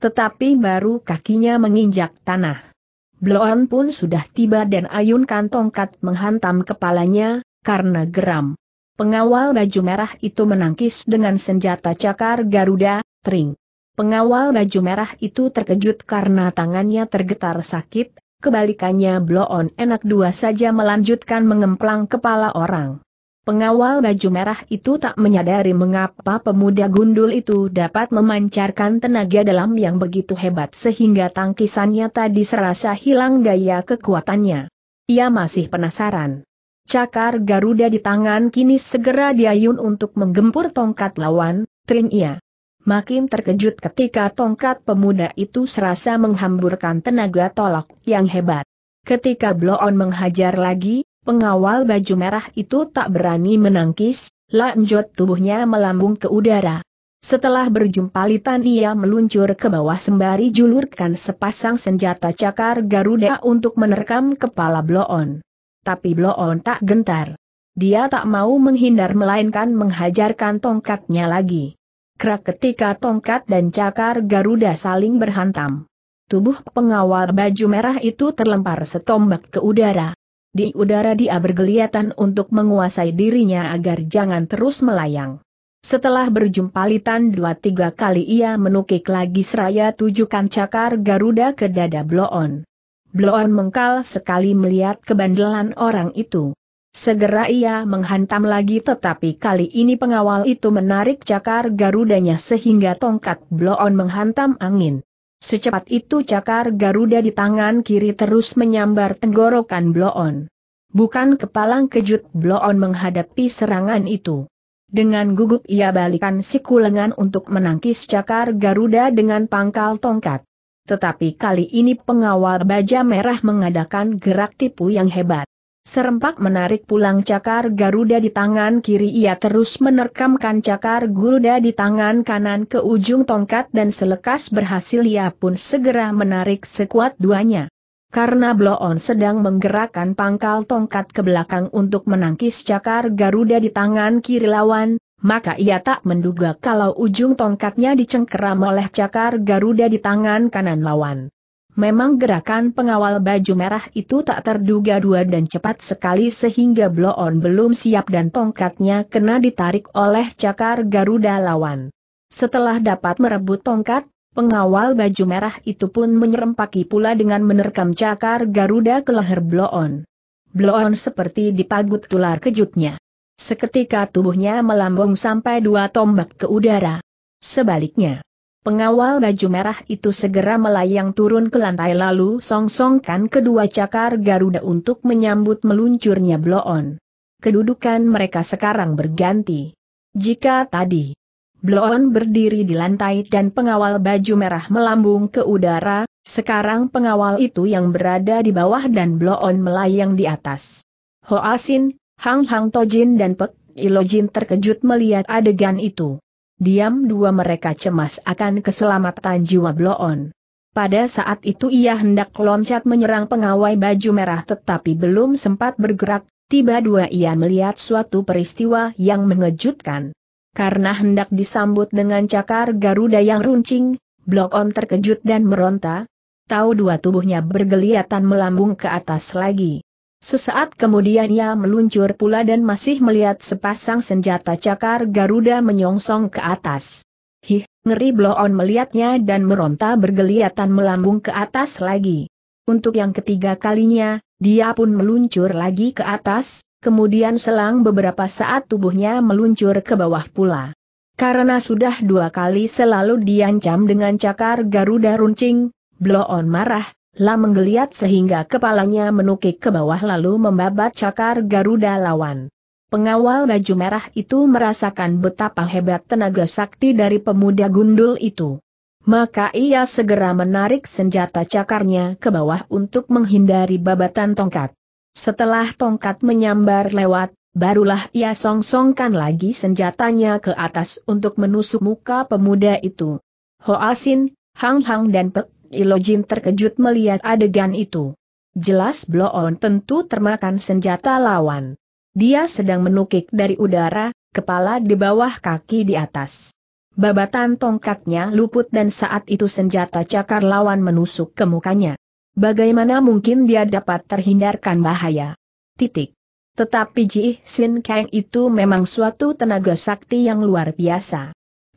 Tetapi baru kakinya menginjak tanah. Bloon pun sudah tiba dan ayunkan tongkat menghantam kepalanya, karena geram. Pengawal baju merah itu menangkis dengan senjata cakar Garuda, Tring. Pengawal baju merah itu terkejut karena tangannya tergetar sakit, kebalikannya Bloon enak dua saja melanjutkan mengemplang kepala orang. Pengawal baju merah itu tak menyadari mengapa pemuda gundul itu dapat memancarkan tenaga dalam yang begitu hebat sehingga tangkisannya tadi serasa hilang daya kekuatannya. Ia masih penasaran. Cakar Garuda di tangan kini segera diayun untuk menggempur tongkat lawan, trin ia. Makin terkejut ketika tongkat pemuda itu serasa menghamburkan tenaga tolak yang hebat. Ketika Bloon menghajar lagi, Pengawal baju merah itu tak berani menangkis, lanjut tubuhnya melambung ke udara. Setelah berjumpa litan ia meluncur ke bawah sembari julurkan sepasang senjata cakar Garuda untuk menerkam kepala Bloon. Tapi Bloon tak gentar. Dia tak mau menghindar melainkan menghajarkan tongkatnya lagi. Krak ketika tongkat dan cakar Garuda saling berhantam. Tubuh pengawal baju merah itu terlempar setombak ke udara. Di udara dia bergeliatan untuk menguasai dirinya agar jangan terus melayang. Setelah berjumpa litan dua tiga kali ia menukik lagi seraya tujukan cakar Garuda ke dada Bloon. Bloon mengkal sekali melihat kebandelan orang itu. Segera ia menghantam lagi tetapi kali ini pengawal itu menarik cakar Garudanya sehingga tongkat Bloon menghantam angin. Secepat itu cakar Garuda di tangan kiri terus menyambar tenggorokan Bloon. Bukan kepalang kejut Bloon menghadapi serangan itu. Dengan gugup ia balikan siku lengan untuk menangkis cakar Garuda dengan pangkal tongkat. Tetapi kali ini pengawal baja merah mengadakan gerak tipu yang hebat. Serempak menarik pulang cakar Garuda di tangan kiri ia terus menerkamkan cakar Garuda di tangan kanan ke ujung tongkat dan selekas berhasil ia pun segera menarik sekuat duanya. Karena Bloon sedang menggerakkan pangkal tongkat ke belakang untuk menangkis cakar Garuda di tangan kiri lawan, maka ia tak menduga kalau ujung tongkatnya dicengkeram oleh cakar Garuda di tangan kanan lawan. Memang gerakan pengawal baju merah itu tak terduga dua dan cepat sekali sehingga Bloon belum siap dan tongkatnya kena ditarik oleh cakar Garuda lawan. Setelah dapat merebut tongkat, pengawal baju merah itu pun menyerempaki pula dengan menerkam cakar Garuda ke leher Bloon. Bloon seperti dipagut tular kejutnya. Seketika tubuhnya melambung sampai dua tombak ke udara. Sebaliknya. Pengawal baju merah itu segera melayang turun ke lantai lalu songsongkan kedua cakar Garuda untuk menyambut meluncurnya Bloon. Kedudukan mereka sekarang berganti. Jika tadi Bloon berdiri di lantai dan pengawal baju merah melambung ke udara, sekarang pengawal itu yang berada di bawah dan Bloon melayang di atas. Hoasin, Hang Hang Tojin dan Pek Ilojin terkejut melihat adegan itu diam dua mereka cemas akan keselamatan jiwa Bloon. Pada saat itu ia hendak loncat menyerang pengawai baju merah tetapi belum sempat bergerak, tiba dua ia melihat suatu peristiwa yang mengejutkan. Karena hendak disambut dengan cakar Garuda yang runcing, Bloon terkejut dan meronta, tahu dua tubuhnya bergeliatan melambung ke atas lagi. Sesaat kemudian ia meluncur pula dan masih melihat sepasang senjata cakar Garuda menyongsong ke atas. Hih, ngeri bloon melihatnya dan meronta bergeliatan melambung ke atas lagi. Untuk yang ketiga kalinya, dia pun meluncur lagi ke atas, kemudian selang beberapa saat tubuhnya meluncur ke bawah pula. Karena sudah dua kali selalu diancam dengan cakar Garuda runcing, Bloon marah, La menggeliat sehingga kepalanya menukik ke bawah lalu membabat cakar Garuda lawan. Pengawal baju merah itu merasakan betapa hebat tenaga sakti dari pemuda gundul itu. Maka ia segera menarik senjata cakarnya ke bawah untuk menghindari babatan tongkat. Setelah tongkat menyambar lewat, barulah ia songsongkan lagi senjatanya ke atas untuk menusuk muka pemuda itu. Hoasin, Hang Hang dan Pek Ilojim terkejut melihat adegan itu. Jelas Bloon tentu termakan senjata lawan. Dia sedang menukik dari udara, kepala di bawah kaki di atas. Babatan tongkatnya luput dan saat itu senjata cakar lawan menusuk ke mukanya. Bagaimana mungkin dia dapat terhindarkan bahaya? Titik. Tetapi Ji Sin Kang itu memang suatu tenaga sakti yang luar biasa.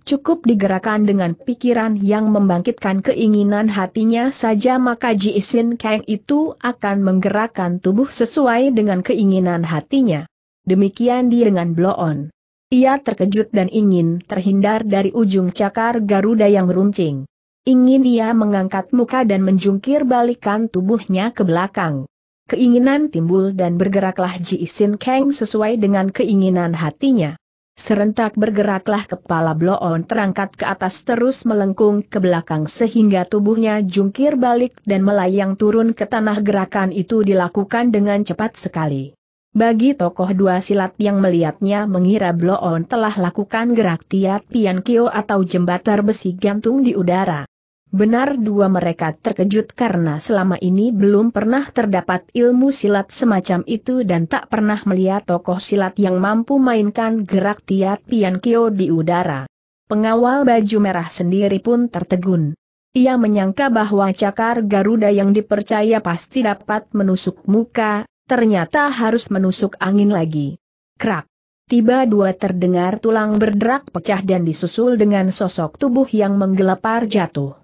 Cukup digerakkan dengan pikiran yang membangkitkan keinginan hatinya saja maka Ji Isin Kang itu akan menggerakkan tubuh sesuai dengan keinginan hatinya. Demikian dia dengan Bloon. Ia terkejut dan ingin terhindar dari ujung cakar Garuda yang runcing. Ingin ia mengangkat muka dan menjungkir balikan tubuhnya ke belakang. Keinginan timbul dan bergeraklah Ji Isin Kang sesuai dengan keinginan hatinya. Serentak bergeraklah kepala Bloon terangkat ke atas terus melengkung ke belakang sehingga tubuhnya jungkir balik dan melayang turun ke tanah gerakan itu dilakukan dengan cepat sekali. Bagi tokoh dua silat yang melihatnya mengira Bloon telah lakukan gerak tiat pian kio atau jembatar besi gantung di udara. Benar dua mereka terkejut karena selama ini belum pernah terdapat ilmu silat semacam itu dan tak pernah melihat tokoh silat yang mampu mainkan gerak tiat pian kio di udara. Pengawal baju merah sendiri pun tertegun. Ia menyangka bahwa cakar Garuda yang dipercaya pasti dapat menusuk muka, ternyata harus menusuk angin lagi. Krak! Tiba dua terdengar tulang berderak pecah dan disusul dengan sosok tubuh yang menggelepar jatuh.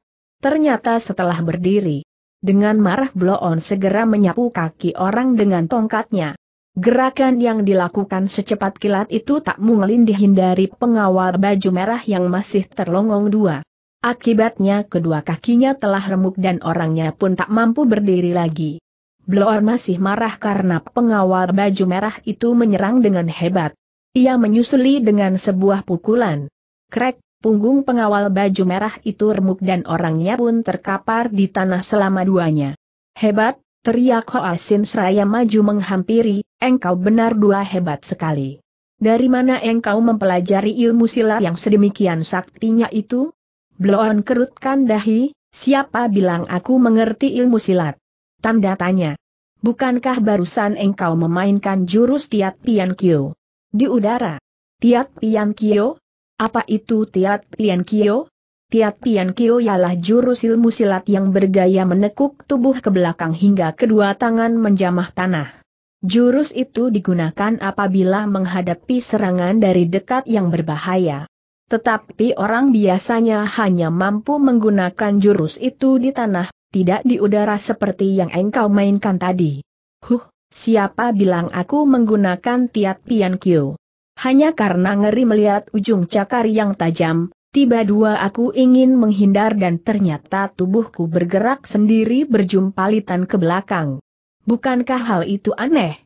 Ternyata setelah berdiri, dengan marah Bloon segera menyapu kaki orang dengan tongkatnya. Gerakan yang dilakukan secepat kilat itu tak mungkin dihindari pengawal baju merah yang masih terlongong dua. Akibatnya kedua kakinya telah remuk dan orangnya pun tak mampu berdiri lagi. Bloor masih marah karena pengawal baju merah itu menyerang dengan hebat. Ia menyusuli dengan sebuah pukulan. Krek, punggung pengawal baju merah itu remuk dan orangnya pun terkapar di tanah selama duanya. Hebat, teriak Hoasin Seraya maju menghampiri, engkau benar dua hebat sekali. Dari mana engkau mempelajari ilmu silat yang sedemikian saktinya itu? Bloon kerutkan dahi, siapa bilang aku mengerti ilmu silat? Tanda tanya. Bukankah barusan engkau memainkan jurus Tiat Pian Kyo? Di udara. Tiat Pian Kyo, apa itu Tiat Pian Kio? Tiat Pian Kio ialah jurus ilmu silat yang bergaya menekuk tubuh ke belakang hingga kedua tangan menjamah tanah. Jurus itu digunakan apabila menghadapi serangan dari dekat yang berbahaya. Tetapi orang biasanya hanya mampu menggunakan jurus itu di tanah, tidak di udara seperti yang engkau mainkan tadi. Huh, siapa bilang aku menggunakan Tiat Pian Kio? Hanya karena ngeri melihat ujung cakar yang tajam, tiba dua aku ingin menghindar dan ternyata tubuhku bergerak sendiri berjumpalitan ke belakang. Bukankah hal itu aneh?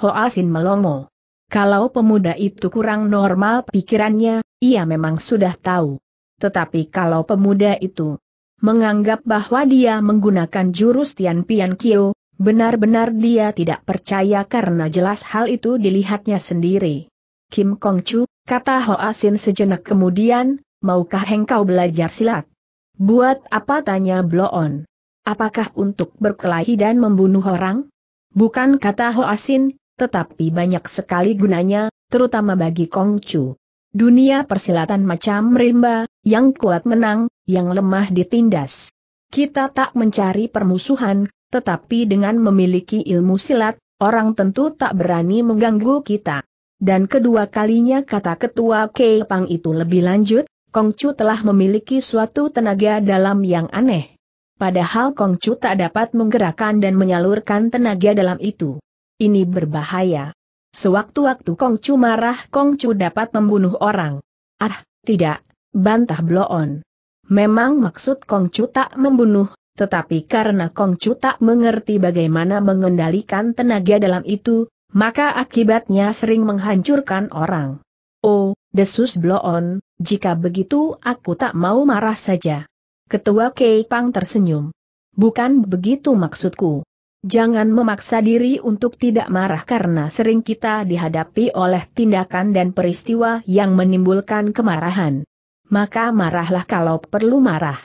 Hoasin melongo. Kalau pemuda itu kurang normal pikirannya, ia memang sudah tahu. Tetapi kalau pemuda itu menganggap bahwa dia menggunakan jurus Tian Pian Kio, benar-benar dia tidak percaya karena jelas hal itu dilihatnya sendiri. Kim Kong Chu, kata Ho Asin sejenak kemudian, maukah engkau belajar silat? Buat apa tanya Bloon? Apakah untuk berkelahi dan membunuh orang? Bukan kata Ho Asin, tetapi banyak sekali gunanya, terutama bagi Kong Chu. Dunia persilatan macam rimba, yang kuat menang, yang lemah ditindas. Kita tak mencari permusuhan, tetapi dengan memiliki ilmu silat, orang tentu tak berani mengganggu kita dan kedua kalinya kata ketua Pang itu lebih lanjut, Kongcu telah memiliki suatu tenaga dalam yang aneh. Padahal Kongcu tak dapat menggerakkan dan menyalurkan tenaga dalam itu. Ini berbahaya. Sewaktu-waktu Kongcu marah Kongcu dapat membunuh orang. Ah, tidak, bantah Bloon. Memang maksud Kongcu tak membunuh, tetapi karena Kongcu tak mengerti bagaimana mengendalikan tenaga dalam itu, maka akibatnya sering menghancurkan orang. Oh, desus bloon, jika begitu aku tak mau marah saja. Ketua Kei Pang tersenyum. Bukan begitu maksudku. Jangan memaksa diri untuk tidak marah karena sering kita dihadapi oleh tindakan dan peristiwa yang menimbulkan kemarahan. Maka marahlah kalau perlu marah.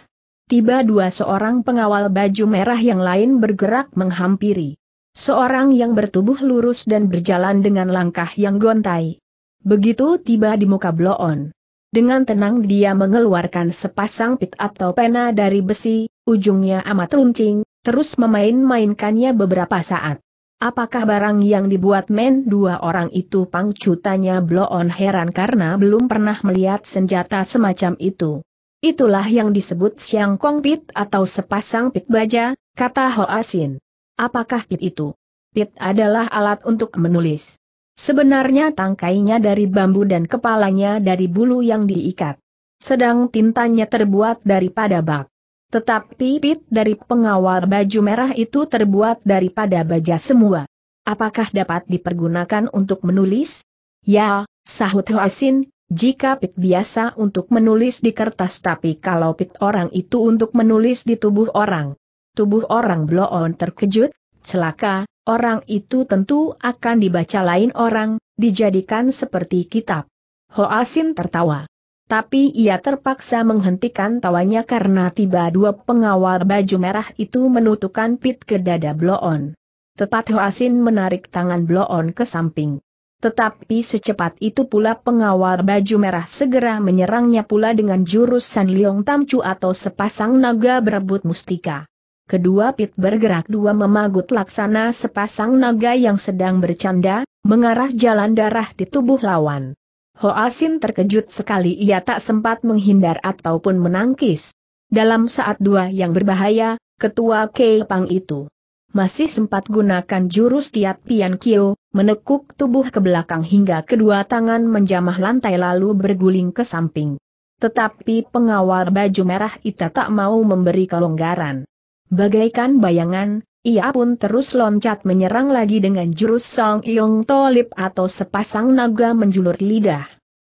Tiba dua seorang pengawal baju merah yang lain bergerak menghampiri. Seorang yang bertubuh lurus dan berjalan dengan langkah yang gontai. Begitu tiba di muka bloon. Dengan tenang dia mengeluarkan sepasang pit atau pena dari besi, ujungnya amat runcing, terus memain-mainkannya beberapa saat. Apakah barang yang dibuat men dua orang itu pangcu bloon heran karena belum pernah melihat senjata semacam itu. Itulah yang disebut siang kongpit pit atau sepasang pit baja, kata Hoasin. Apakah pit itu? Pit adalah alat untuk menulis. Sebenarnya tangkainya dari bambu dan kepalanya dari bulu yang diikat. Sedang tintanya terbuat daripada bak. Tetapi pit dari pengawal baju merah itu terbuat daripada baja semua. Apakah dapat dipergunakan untuk menulis? Ya, sahut Hoasin, jika pit biasa untuk menulis di kertas tapi kalau pit orang itu untuk menulis di tubuh orang. Tubuh orang Bloon terkejut, celaka, orang itu tentu akan dibaca lain orang, dijadikan seperti kitab. Ho Asin tertawa. Tapi ia terpaksa menghentikan tawanya karena tiba dua pengawal baju merah itu menutupkan pit ke dada Bloon. Tepat Asin menarik tangan Bloon ke samping. Tetapi secepat itu pula pengawal baju merah segera menyerangnya pula dengan jurus San Liong Tamcu atau sepasang naga berebut mustika kedua pit bergerak dua memagut laksana sepasang naga yang sedang bercanda, mengarah jalan darah di tubuh lawan. Ho Asin terkejut sekali ia tak sempat menghindar ataupun menangkis. Dalam saat dua yang berbahaya, ketua Keipang itu masih sempat gunakan jurus kiat Pian Kio, menekuk tubuh ke belakang hingga kedua tangan menjamah lantai lalu berguling ke samping. Tetapi pengawal baju merah itu tak mau memberi kelonggaran. Bagaikan bayangan, ia pun terus loncat menyerang lagi dengan jurus Song Yong Tolip atau sepasang naga menjulur lidah.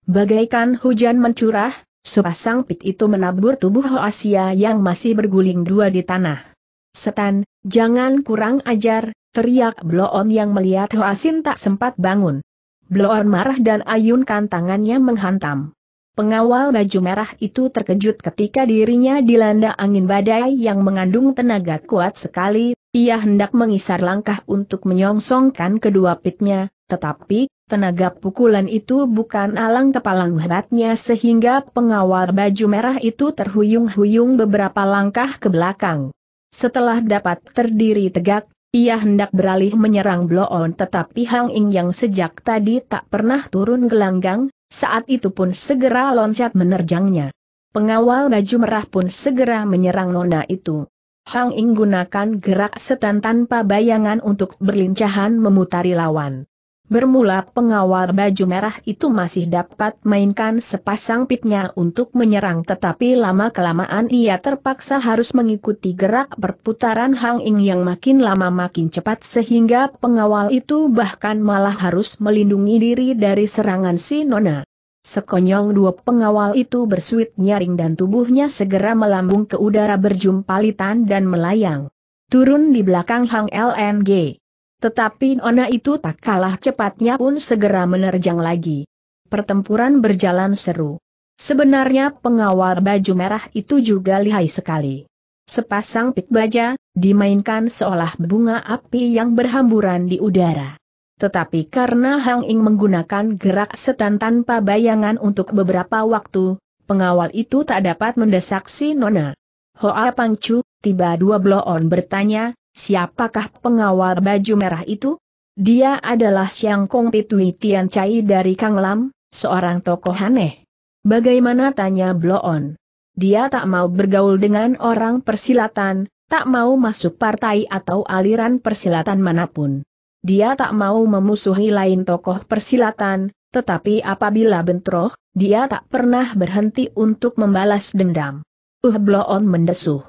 Bagaikan hujan mencurah, sepasang pit itu menabur tubuh Hoasia yang masih berguling dua di tanah. Setan, jangan kurang ajar, teriak Bloon yang melihat Hoasin tak sempat bangun. Bloon marah dan ayunkan tangannya menghantam. Pengawal baju merah itu terkejut ketika dirinya dilanda angin badai yang mengandung tenaga kuat sekali, ia hendak mengisar langkah untuk menyongsongkan kedua pitnya, tetapi, tenaga pukulan itu bukan alang kepalang hebatnya sehingga pengawal baju merah itu terhuyung-huyung beberapa langkah ke belakang. Setelah dapat terdiri tegak, ia hendak beralih menyerang bloon tetapi Hang Ing yang sejak tadi tak pernah turun gelanggang, saat itu pun segera loncat menerjangnya. Pengawal baju merah pun segera menyerang nona itu. Hang Ing gunakan gerak setan tanpa bayangan untuk berlincahan memutari lawan. Bermula pengawal baju merah itu masih dapat mainkan sepasang pitnya untuk menyerang tetapi lama-kelamaan ia terpaksa harus mengikuti gerak perputaran Hang Ing yang makin lama makin cepat sehingga pengawal itu bahkan malah harus melindungi diri dari serangan si Nona. Sekonyong dua pengawal itu bersuit nyaring dan tubuhnya segera melambung ke udara berjumpalitan dan melayang. Turun di belakang Hang LNG. Tetapi Nona itu tak kalah cepatnya pun segera menerjang lagi. Pertempuran berjalan seru. Sebenarnya pengawal baju merah itu juga lihai sekali. Sepasang pit baja, dimainkan seolah bunga api yang berhamburan di udara. Tetapi karena Hang Ing menggunakan gerak setan tanpa bayangan untuk beberapa waktu, pengawal itu tak dapat mendesak si Nona. Hoa Pangcu, tiba dua bloon bertanya, Siapakah pengawal baju merah itu? Dia adalah Siang Kong Pitui Tian Chai dari Kang Lam, seorang tokoh aneh. Bagaimana tanya Bloon? Dia tak mau bergaul dengan orang persilatan, tak mau masuk partai atau aliran persilatan manapun. Dia tak mau memusuhi lain tokoh persilatan, tetapi apabila bentroh, dia tak pernah berhenti untuk membalas dendam. Uh Bloon mendesuh.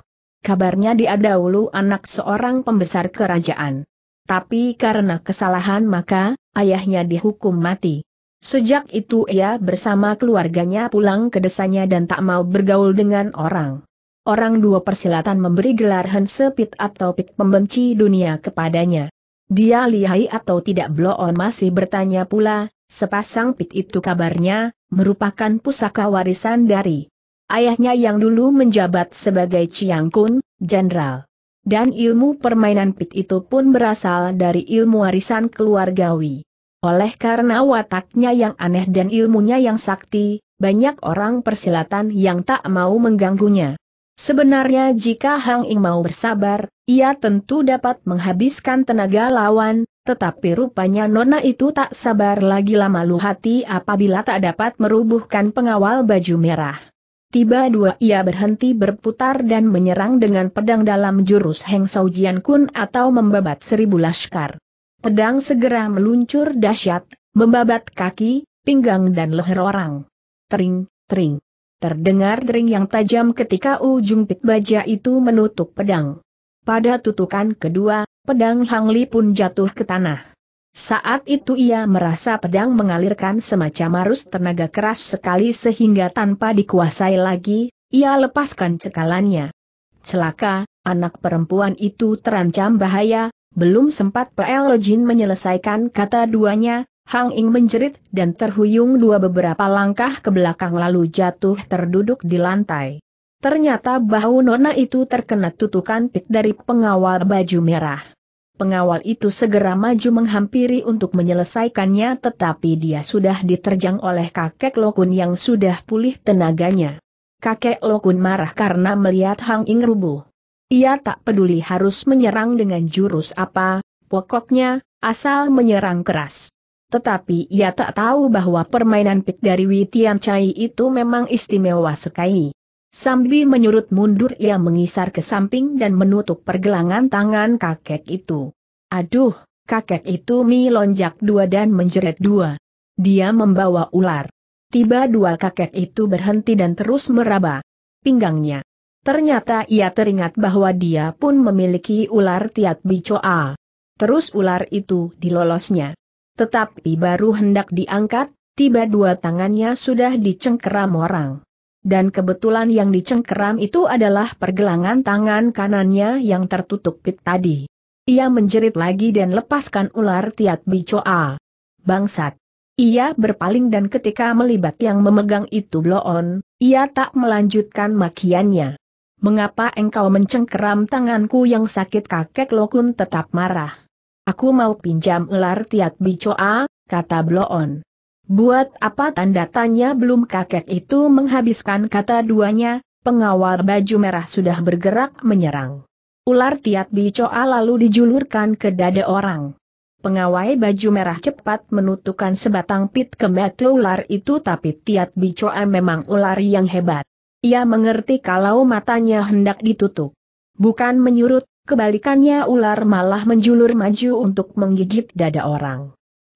Kabarnya dia dahulu anak seorang pembesar kerajaan. Tapi karena kesalahan maka, ayahnya dihukum mati. Sejak itu ia bersama keluarganya pulang ke desanya dan tak mau bergaul dengan orang. Orang dua persilatan memberi gelar Hensepit atau Pit pembenci dunia kepadanya. Dia lihai atau tidak bloon masih bertanya pula, sepasang Pit itu kabarnya, merupakan pusaka warisan dari ayahnya yang dulu menjabat sebagai Chiang Kun, Jenderal. Dan ilmu permainan pit itu pun berasal dari ilmu warisan keluarga Wei. Oleh karena wataknya yang aneh dan ilmunya yang sakti, banyak orang persilatan yang tak mau mengganggunya. Sebenarnya jika Hang Ing mau bersabar, ia tentu dapat menghabiskan tenaga lawan, tetapi rupanya Nona itu tak sabar lagi lama lu hati apabila tak dapat merubuhkan pengawal baju merah. Tiba dua ia berhenti berputar dan menyerang dengan pedang dalam jurus Heng Sao Jian Kun atau membabat seribu laskar. Pedang segera meluncur dahsyat, membabat kaki, pinggang dan leher orang. Tering, tering. Terdengar dering yang tajam ketika ujung pit baja itu menutup pedang. Pada tutukan kedua, pedang Hang Li pun jatuh ke tanah. Saat itu ia merasa pedang mengalirkan semacam arus tenaga keras sekali sehingga tanpa dikuasai lagi, ia lepaskan cekalannya. Celaka, anak perempuan itu terancam bahaya, belum sempat PL Jin menyelesaikan kata duanya, Hang Ing menjerit dan terhuyung dua beberapa langkah ke belakang lalu jatuh terduduk di lantai. Ternyata bahu Nona itu terkena tutukan pit dari pengawal baju merah. Pengawal itu segera maju menghampiri untuk menyelesaikannya tetapi dia sudah diterjang oleh kakek Lokun yang sudah pulih tenaganya. Kakek Lokun marah karena melihat Hang Ing rubuh. Ia tak peduli harus menyerang dengan jurus apa, pokoknya, asal menyerang keras. Tetapi ia tak tahu bahwa permainan pik dari Witian Chai itu memang istimewa sekali. Sambil menyurut mundur ia mengisar ke samping dan menutup pergelangan tangan kakek itu. Aduh, kakek itu mi lonjak dua dan menjerit dua. Dia membawa ular. Tiba dua kakek itu berhenti dan terus meraba pinggangnya. Ternyata ia teringat bahwa dia pun memiliki ular tiat bicoa. Terus ular itu dilolosnya. Tetapi baru hendak diangkat, tiba dua tangannya sudah dicengkeram orang dan kebetulan yang dicengkeram itu adalah pergelangan tangan kanannya yang tertutup pit tadi. Ia menjerit lagi dan lepaskan ular tiat bicoa. Bangsat! Ia berpaling dan ketika melibat yang memegang itu bloon, ia tak melanjutkan makiannya. Mengapa engkau mencengkeram tanganku yang sakit kakek lokun tetap marah? Aku mau pinjam ular tiat bicoa, kata bloon. Buat apa tanda tanya belum kakek itu menghabiskan kata duanya, pengawal baju merah sudah bergerak menyerang. Ular tiat bicoa lalu dijulurkan ke dada orang. Pengawai baju merah cepat menutupkan sebatang pit ke mata ular itu tapi Tiat Bicoa memang ular yang hebat. Ia mengerti kalau matanya hendak ditutup. Bukan menyurut, kebalikannya ular malah menjulur maju untuk menggigit dada orang.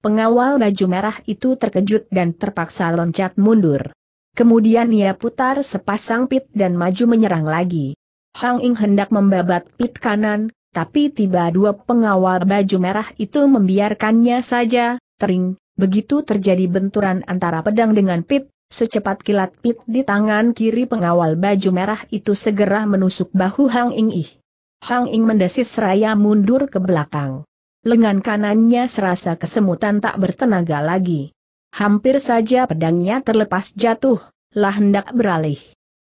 Pengawal baju merah itu terkejut dan terpaksa loncat mundur. Kemudian ia putar sepasang pit dan maju menyerang lagi. Hang Ing hendak membabat pit kanan, tapi tiba dua pengawal baju merah itu membiarkannya saja, tering, begitu terjadi benturan antara pedang dengan pit, secepat kilat pit di tangan kiri pengawal baju merah itu segera menusuk bahu Hang Ing Ih. Hang Ing mendesis raya mundur ke belakang lengan kanannya serasa kesemutan tak bertenaga lagi. Hampir saja pedangnya terlepas jatuh, lah hendak beralih.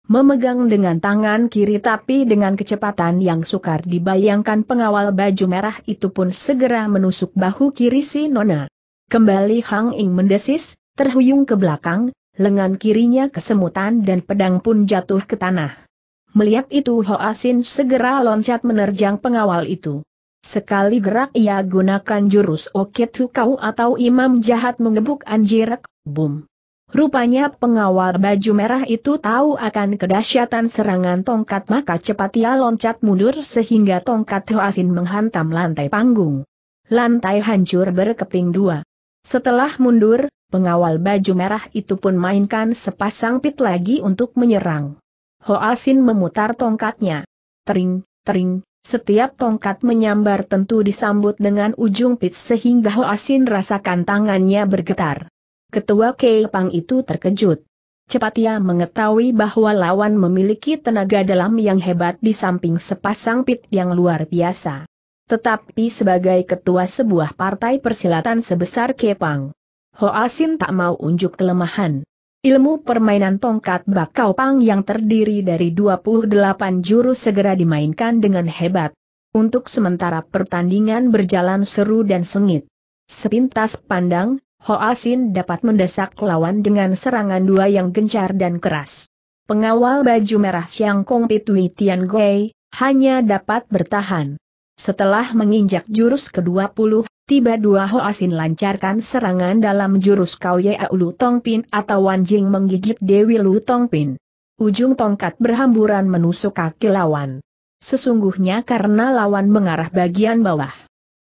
Memegang dengan tangan kiri tapi dengan kecepatan yang sukar dibayangkan pengawal baju merah itu pun segera menusuk bahu kiri si Nona. Kembali Hang Ing mendesis, terhuyung ke belakang, lengan kirinya kesemutan dan pedang pun jatuh ke tanah. Melihat itu Ho Asin segera loncat menerjang pengawal itu. Sekali gerak ia gunakan jurus Kau atau imam jahat mengebuk anjirek, bum. Rupanya pengawal baju merah itu tahu akan kedahsyatan serangan tongkat maka cepat ia loncat mundur sehingga tongkat Hoasin menghantam lantai panggung. Lantai hancur berkeping dua. Setelah mundur, pengawal baju merah itu pun mainkan sepasang pit lagi untuk menyerang. Hoasin memutar tongkatnya. Tering, tering, setiap tongkat menyambar tentu disambut dengan ujung pit sehingga Ho Asin rasakan tangannya bergetar. Ketua Kepang itu terkejut. Cepat ia mengetahui bahwa lawan memiliki tenaga dalam yang hebat di samping sepasang pit yang luar biasa. Tetapi sebagai ketua sebuah partai persilatan sebesar Kepang, Ho Asin tak mau unjuk kelemahan. Ilmu permainan tongkat bakau pang yang terdiri dari 28 jurus segera dimainkan dengan hebat. Untuk sementara pertandingan berjalan seru dan sengit. Sepintas pandang, Ho Asin dapat mendesak lawan dengan serangan dua yang gencar dan keras. Pengawal baju merah Siang Kong Pitui Tian Gui, hanya dapat bertahan. Setelah menginjak jurus ke-20, tiba dua Hoasin lancarkan serangan dalam jurus Kauye Aulu Tongpin atau Wanjing menggigit Dewi Lu Tongpin. Ujung tongkat berhamburan menusuk kaki lawan. Sesungguhnya karena lawan mengarah bagian bawah.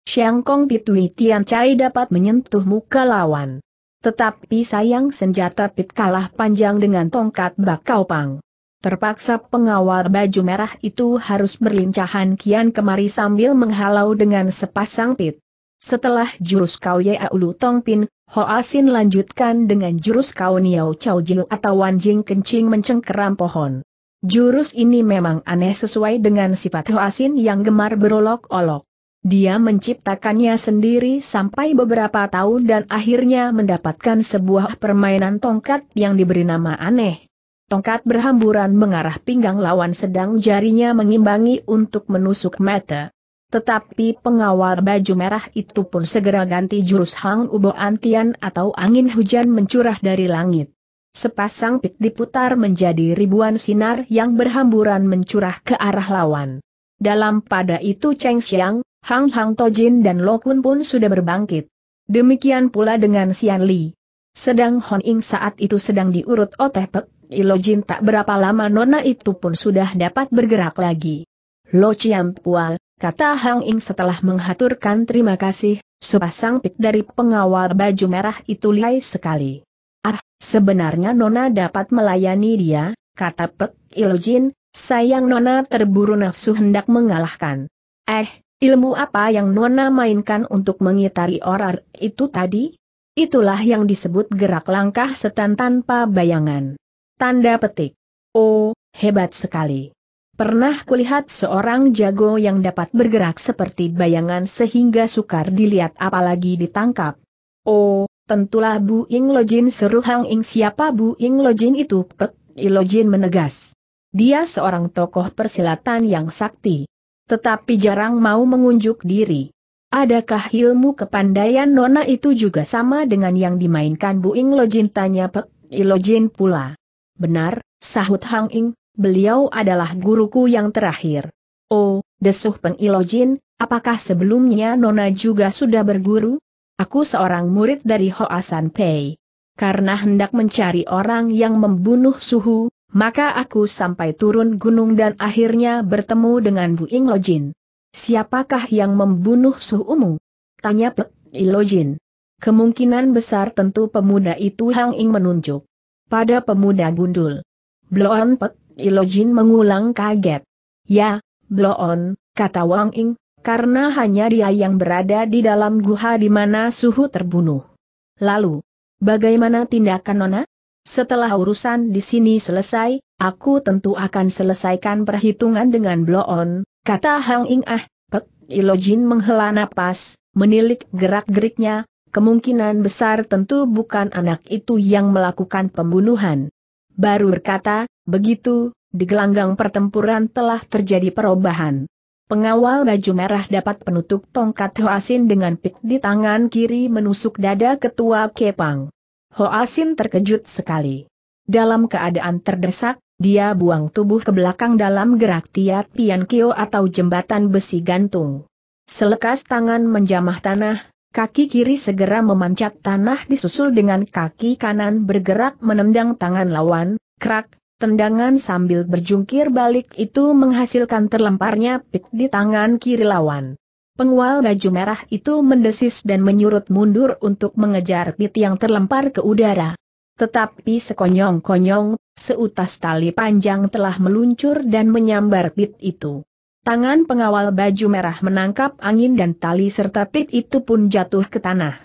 Xiang Kong Pitui Tian Chai dapat menyentuh muka lawan. Tetapi sayang senjata pit kalah panjang dengan tongkat bakau pang. Terpaksa pengawal baju merah itu harus berlincahan kian kemari sambil menghalau dengan sepasang pit. Setelah jurus kau Aulu Ulu pin, Ho Asin lanjutkan dengan jurus kau Niao chau Jiu atau Wanjing Kencing Mencengkeram Pohon. Jurus ini memang aneh sesuai dengan sifat Ho Asin yang gemar berolok-olok. Dia menciptakannya sendiri sampai beberapa tahun dan akhirnya mendapatkan sebuah permainan tongkat yang diberi nama aneh. Tongkat berhamburan mengarah pinggang lawan sedang jarinya mengimbangi untuk menusuk mata. Tetapi pengawal baju merah itu pun segera ganti jurus Hang Ubo Antian atau angin hujan mencurah dari langit. Sepasang pit diputar menjadi ribuan sinar yang berhamburan mencurah ke arah lawan. Dalam pada itu Cheng Xiang, Hang Hang Tojin dan Lokun pun sudah berbangkit. Demikian pula dengan Xian Li. Sedang Hon Ing saat itu sedang diurut Pek Ilojin tak berapa lama nona itu pun sudah dapat bergerak lagi. Lo Chiam Pual, kata Hang Ing setelah menghaturkan terima kasih, sepasang pik dari pengawal baju merah itu lihai sekali. Ah, sebenarnya nona dapat melayani dia, kata Pek Ilojin, sayang nona terburu nafsu hendak mengalahkan. Eh, ilmu apa yang nona mainkan untuk mengitari orar itu tadi? Itulah yang disebut gerak langkah setan tanpa bayangan. Tanda petik. Oh, hebat sekali. Pernah kulihat seorang jago yang dapat bergerak seperti bayangan sehingga sukar dilihat apalagi ditangkap. Oh, tentulah Bu Ing Lojin seru Hang Ing siapa Bu Ing Lojin itu Pek Ilojin menegas. Dia seorang tokoh persilatan yang sakti. Tetapi jarang mau mengunjuk diri. Adakah ilmu kepandaian Nona itu juga sama dengan yang dimainkan Bu Ing Lojin tanya Pek Ilojin pula. Benar, sahut Hang Ing, beliau adalah guruku yang terakhir. Oh, desuh Peng apakah sebelumnya Nona juga sudah berguru? Aku seorang murid dari Hoasan Pei. Karena hendak mencari orang yang membunuh Suhu, maka aku sampai turun gunung dan akhirnya bertemu dengan Bu Ing Siapakah yang membunuh Suhumu? Tanya Pek Ilojin. Kemungkinan besar tentu pemuda itu Hang Ing menunjuk pada pemuda gundul. Bloon Pek, Ilojin mengulang kaget. Ya, Bloon, kata Wang Ing, karena hanya dia yang berada di dalam guha di mana suhu terbunuh. Lalu, bagaimana tindakan Nona? Setelah urusan di sini selesai, aku tentu akan selesaikan perhitungan dengan Bloon, kata Hang Ing Ah, Pek Ilojin menghela napas, menilik gerak-geriknya, kemungkinan besar tentu bukan anak itu yang melakukan pembunuhan. Baru berkata, begitu, di gelanggang pertempuran telah terjadi perubahan. Pengawal baju merah dapat penutup tongkat Hoasin dengan pik di tangan kiri menusuk dada ketua Kepang. Hoasin terkejut sekali. Dalam keadaan terdesak, dia buang tubuh ke belakang dalam gerak tiat pian kio atau jembatan besi gantung. Selekas tangan menjamah tanah, Kaki kiri segera memancat tanah disusul dengan kaki kanan bergerak menendang tangan lawan, krak, tendangan sambil berjungkir balik itu menghasilkan terlemparnya pit di tangan kiri lawan. Pengual baju merah itu mendesis dan menyurut mundur untuk mengejar pit yang terlempar ke udara. Tetapi sekonyong-konyong, seutas tali panjang telah meluncur dan menyambar pit itu. Tangan pengawal baju merah menangkap angin dan tali serta pit itu pun jatuh ke tanah.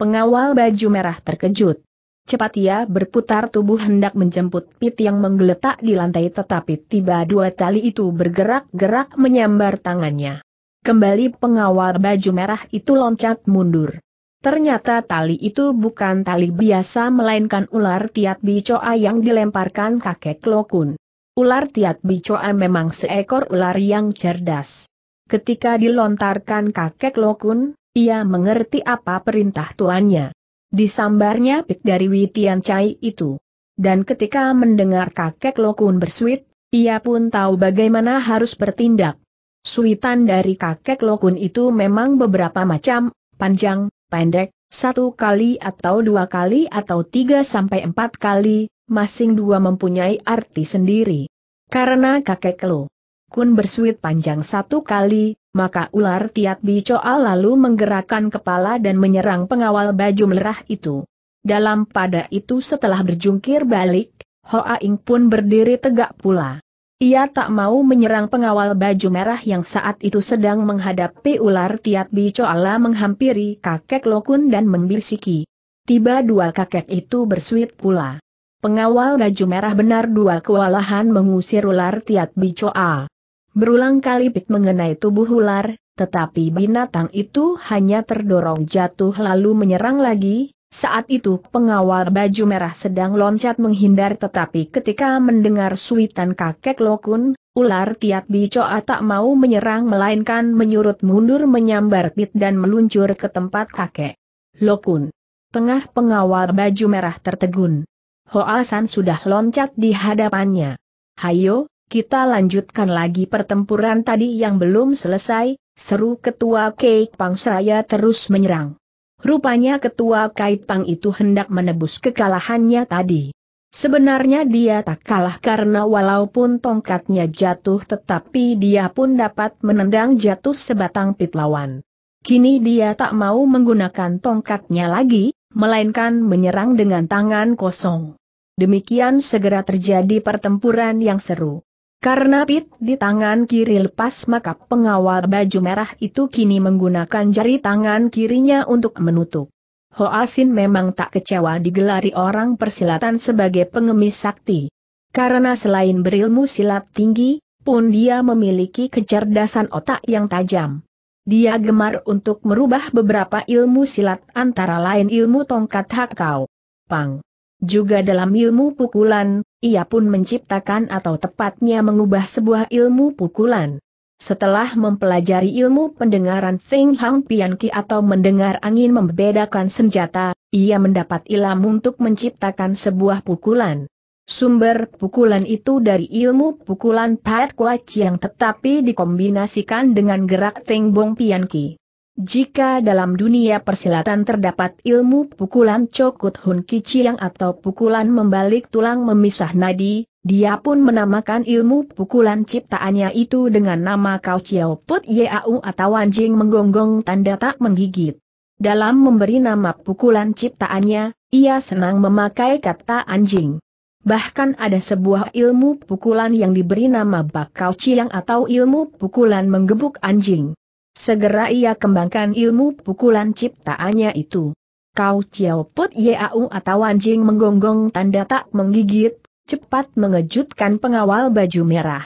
Pengawal baju merah terkejut. Cepat ia berputar tubuh hendak menjemput pit yang menggeletak di lantai tetapi tiba dua tali itu bergerak-gerak menyambar tangannya. Kembali pengawal baju merah itu loncat mundur. Ternyata tali itu bukan tali biasa melainkan ular tiat bicoa yang dilemparkan kakek Lokun. Ular Tiat Bicoa memang seekor ular yang cerdas. Ketika dilontarkan kakek Lokun, ia mengerti apa perintah tuannya. Disambarnya pik dari Witian Cai itu. Dan ketika mendengar kakek Lokun bersuit, ia pun tahu bagaimana harus bertindak. Suitan dari kakek Lokun itu memang beberapa macam, panjang, pendek, satu kali atau dua kali atau tiga sampai empat kali, masing dua mempunyai arti sendiri. Karena kakek Lo Kun bersuit panjang satu kali, maka ular Tiat Bicoa lalu menggerakkan kepala dan menyerang pengawal baju merah itu. Dalam pada itu setelah berjungkir balik, Hoa Ing pun berdiri tegak pula. Ia tak mau menyerang pengawal baju merah yang saat itu sedang menghadapi ular Tiat Bicoala menghampiri kakek Lokun dan membisiki. Tiba dua kakek itu bersuit pula. Pengawal baju merah benar dua kewalahan mengusir ular tiat bicoa. Berulang kali pit mengenai tubuh ular, tetapi binatang itu hanya terdorong jatuh lalu menyerang lagi. Saat itu pengawal baju merah sedang loncat menghindar tetapi ketika mendengar suitan kakek Lokun, ular tiat bicoa tak mau menyerang melainkan menyurut mundur menyambar pit dan meluncur ke tempat kakek Lokun. Tengah pengawal baju merah tertegun. Hoasan sudah loncat di hadapannya. Hayo, kita lanjutkan lagi pertempuran tadi yang belum selesai, seru ketua Kei Pang seraya terus menyerang. Rupanya ketua Kai Pang itu hendak menebus kekalahannya tadi. Sebenarnya dia tak kalah karena walaupun tongkatnya jatuh tetapi dia pun dapat menendang jatuh sebatang pit lawan. Kini dia tak mau menggunakan tongkatnya lagi, melainkan menyerang dengan tangan kosong. Demikian segera terjadi pertempuran yang seru. Karena pit di tangan kiri lepas maka pengawal baju merah itu kini menggunakan jari tangan kirinya untuk menutup. Ho Asin ah memang tak kecewa digelari orang persilatan sebagai pengemis sakti. Karena selain berilmu silat tinggi, pun dia memiliki kecerdasan otak yang tajam. Dia gemar untuk merubah beberapa ilmu silat antara lain ilmu tongkat hakau, pang, juga dalam ilmu pukulan, ia pun menciptakan atau tepatnya mengubah sebuah ilmu pukulan. Setelah mempelajari ilmu pendengaran Feng Hang Pian Ki atau mendengar angin membedakan senjata, ia mendapat ilmu untuk menciptakan sebuah pukulan. Sumber pukulan itu dari ilmu pukulan Pat Kwa yang tetapi dikombinasikan dengan gerak Feng Bong Pian Ki. Jika dalam dunia persilatan terdapat ilmu pukulan cokut hun kiciang atau pukulan membalik tulang memisah nadi, dia pun menamakan ilmu pukulan ciptaannya itu dengan nama kau ciao Put yau atau anjing menggonggong tanda tak menggigit. Dalam memberi nama pukulan ciptaannya, ia senang memakai kata anjing. Bahkan ada sebuah ilmu pukulan yang diberi nama bakau ciang atau ilmu pukulan menggebuk anjing. Segera ia kembangkan ilmu pukulan ciptaannya itu. Kau Ciao Put Yeau atau anjing menggonggong tanda tak menggigit, cepat mengejutkan pengawal baju merah.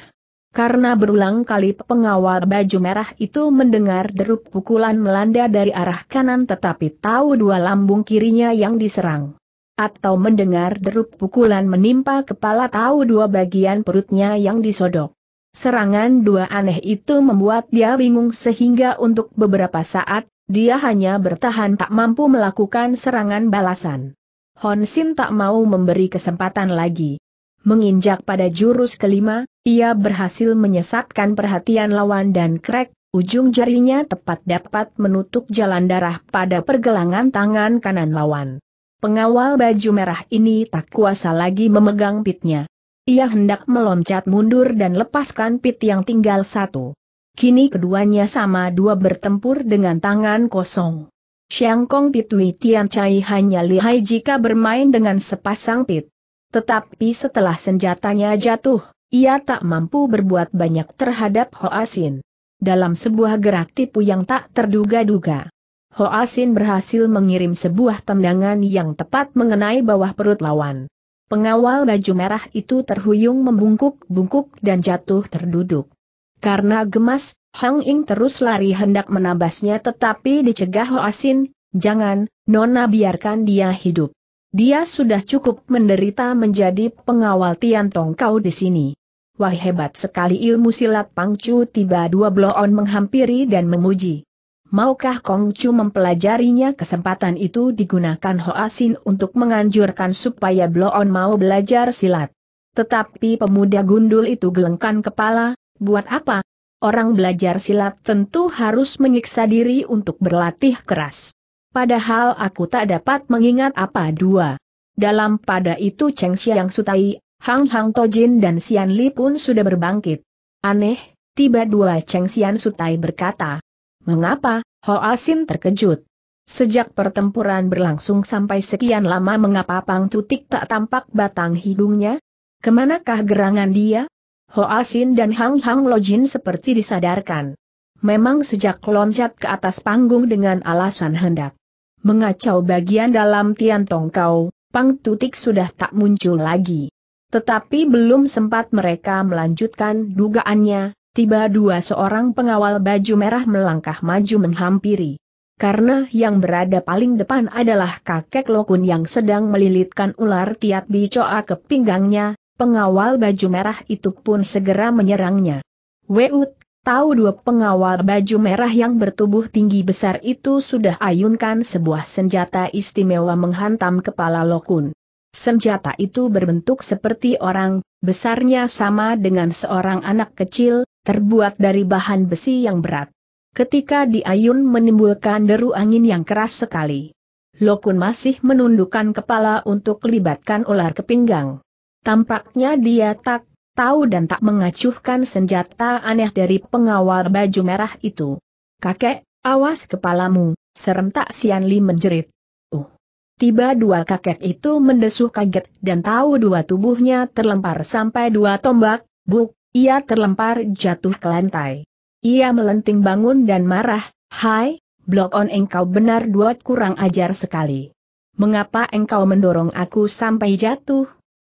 Karena berulang kali pengawal baju merah itu mendengar derup pukulan melanda dari arah kanan tetapi tahu dua lambung kirinya yang diserang. Atau mendengar derup pukulan menimpa kepala tahu dua bagian perutnya yang disodok. Serangan dua aneh itu membuat dia bingung sehingga untuk beberapa saat, dia hanya bertahan tak mampu melakukan serangan balasan. Hon Sin tak mau memberi kesempatan lagi. Menginjak pada jurus kelima, ia berhasil menyesatkan perhatian lawan dan krek, ujung jarinya tepat dapat menutup jalan darah pada pergelangan tangan kanan lawan. Pengawal baju merah ini tak kuasa lagi memegang pitnya. Ia hendak meloncat mundur dan lepaskan pit yang tinggal satu. Kini keduanya sama dua bertempur dengan tangan kosong. Xiang Kong Pitui Tian Chai hanya lihai jika bermain dengan sepasang pit. Tetapi setelah senjatanya jatuh, ia tak mampu berbuat banyak terhadap Ho Asin. Dalam sebuah gerak tipu yang tak terduga-duga. Ho Asin berhasil mengirim sebuah tendangan yang tepat mengenai bawah perut lawan. Pengawal baju merah itu terhuyung membungkuk-bungkuk dan jatuh terduduk. Karena gemas, Hang Ing terus lari hendak menabasnya tetapi dicegah Asin. jangan, Nona biarkan dia hidup. Dia sudah cukup menderita menjadi pengawal Tiantong kau di sini. Wah hebat sekali ilmu silat Pangcu tiba dua bloon menghampiri dan memuji. Maukah Kongcu mempelajarinya kesempatan itu digunakan Sin untuk menganjurkan supaya Bloon mau belajar silat. Tetapi pemuda gundul itu gelengkan kepala, buat apa? Orang belajar silat tentu harus menyiksa diri untuk berlatih keras. Padahal aku tak dapat mengingat apa dua. Dalam pada itu Cheng Xiang Sutai, Hang Hang Tojin dan Xian Li pun sudah berbangkit. Aneh, tiba dua Cheng Xian Sutai berkata, Mengapa? Ho Asin terkejut. Sejak pertempuran berlangsung sampai sekian lama mengapa Pang Tutik tak tampak batang hidungnya? Kemanakah gerangan dia? Ho Asin dan Hang Hang Lojin seperti disadarkan. Memang sejak loncat ke atas panggung dengan alasan hendak mengacau bagian dalam Tian Tong Kau, Pang Tutik sudah tak muncul lagi. Tetapi belum sempat mereka melanjutkan dugaannya, tiba dua seorang pengawal baju merah melangkah maju menghampiri. Karena yang berada paling depan adalah kakek Lokun yang sedang melilitkan ular kiat bicoa ke pinggangnya, pengawal baju merah itu pun segera menyerangnya. Weut, tahu dua pengawal baju merah yang bertubuh tinggi besar itu sudah ayunkan sebuah senjata istimewa menghantam kepala Lokun. Senjata itu berbentuk seperti orang, besarnya sama dengan seorang anak kecil, terbuat dari bahan besi yang berat. Ketika diayun menimbulkan deru angin yang keras sekali. Lokun masih menundukkan kepala untuk libatkan ular ke pinggang. Tampaknya dia tak tahu dan tak mengacuhkan senjata aneh dari pengawal baju merah itu. Kakek, awas kepalamu, serentak Sian Li menjerit. Uh. Tiba dua kakek itu mendesuh kaget dan tahu dua tubuhnya terlempar sampai dua tombak, buk, ia terlempar jatuh ke lantai. Ia melenting bangun dan marah, Hai, blok on engkau benar buat kurang ajar sekali. Mengapa engkau mendorong aku sampai jatuh?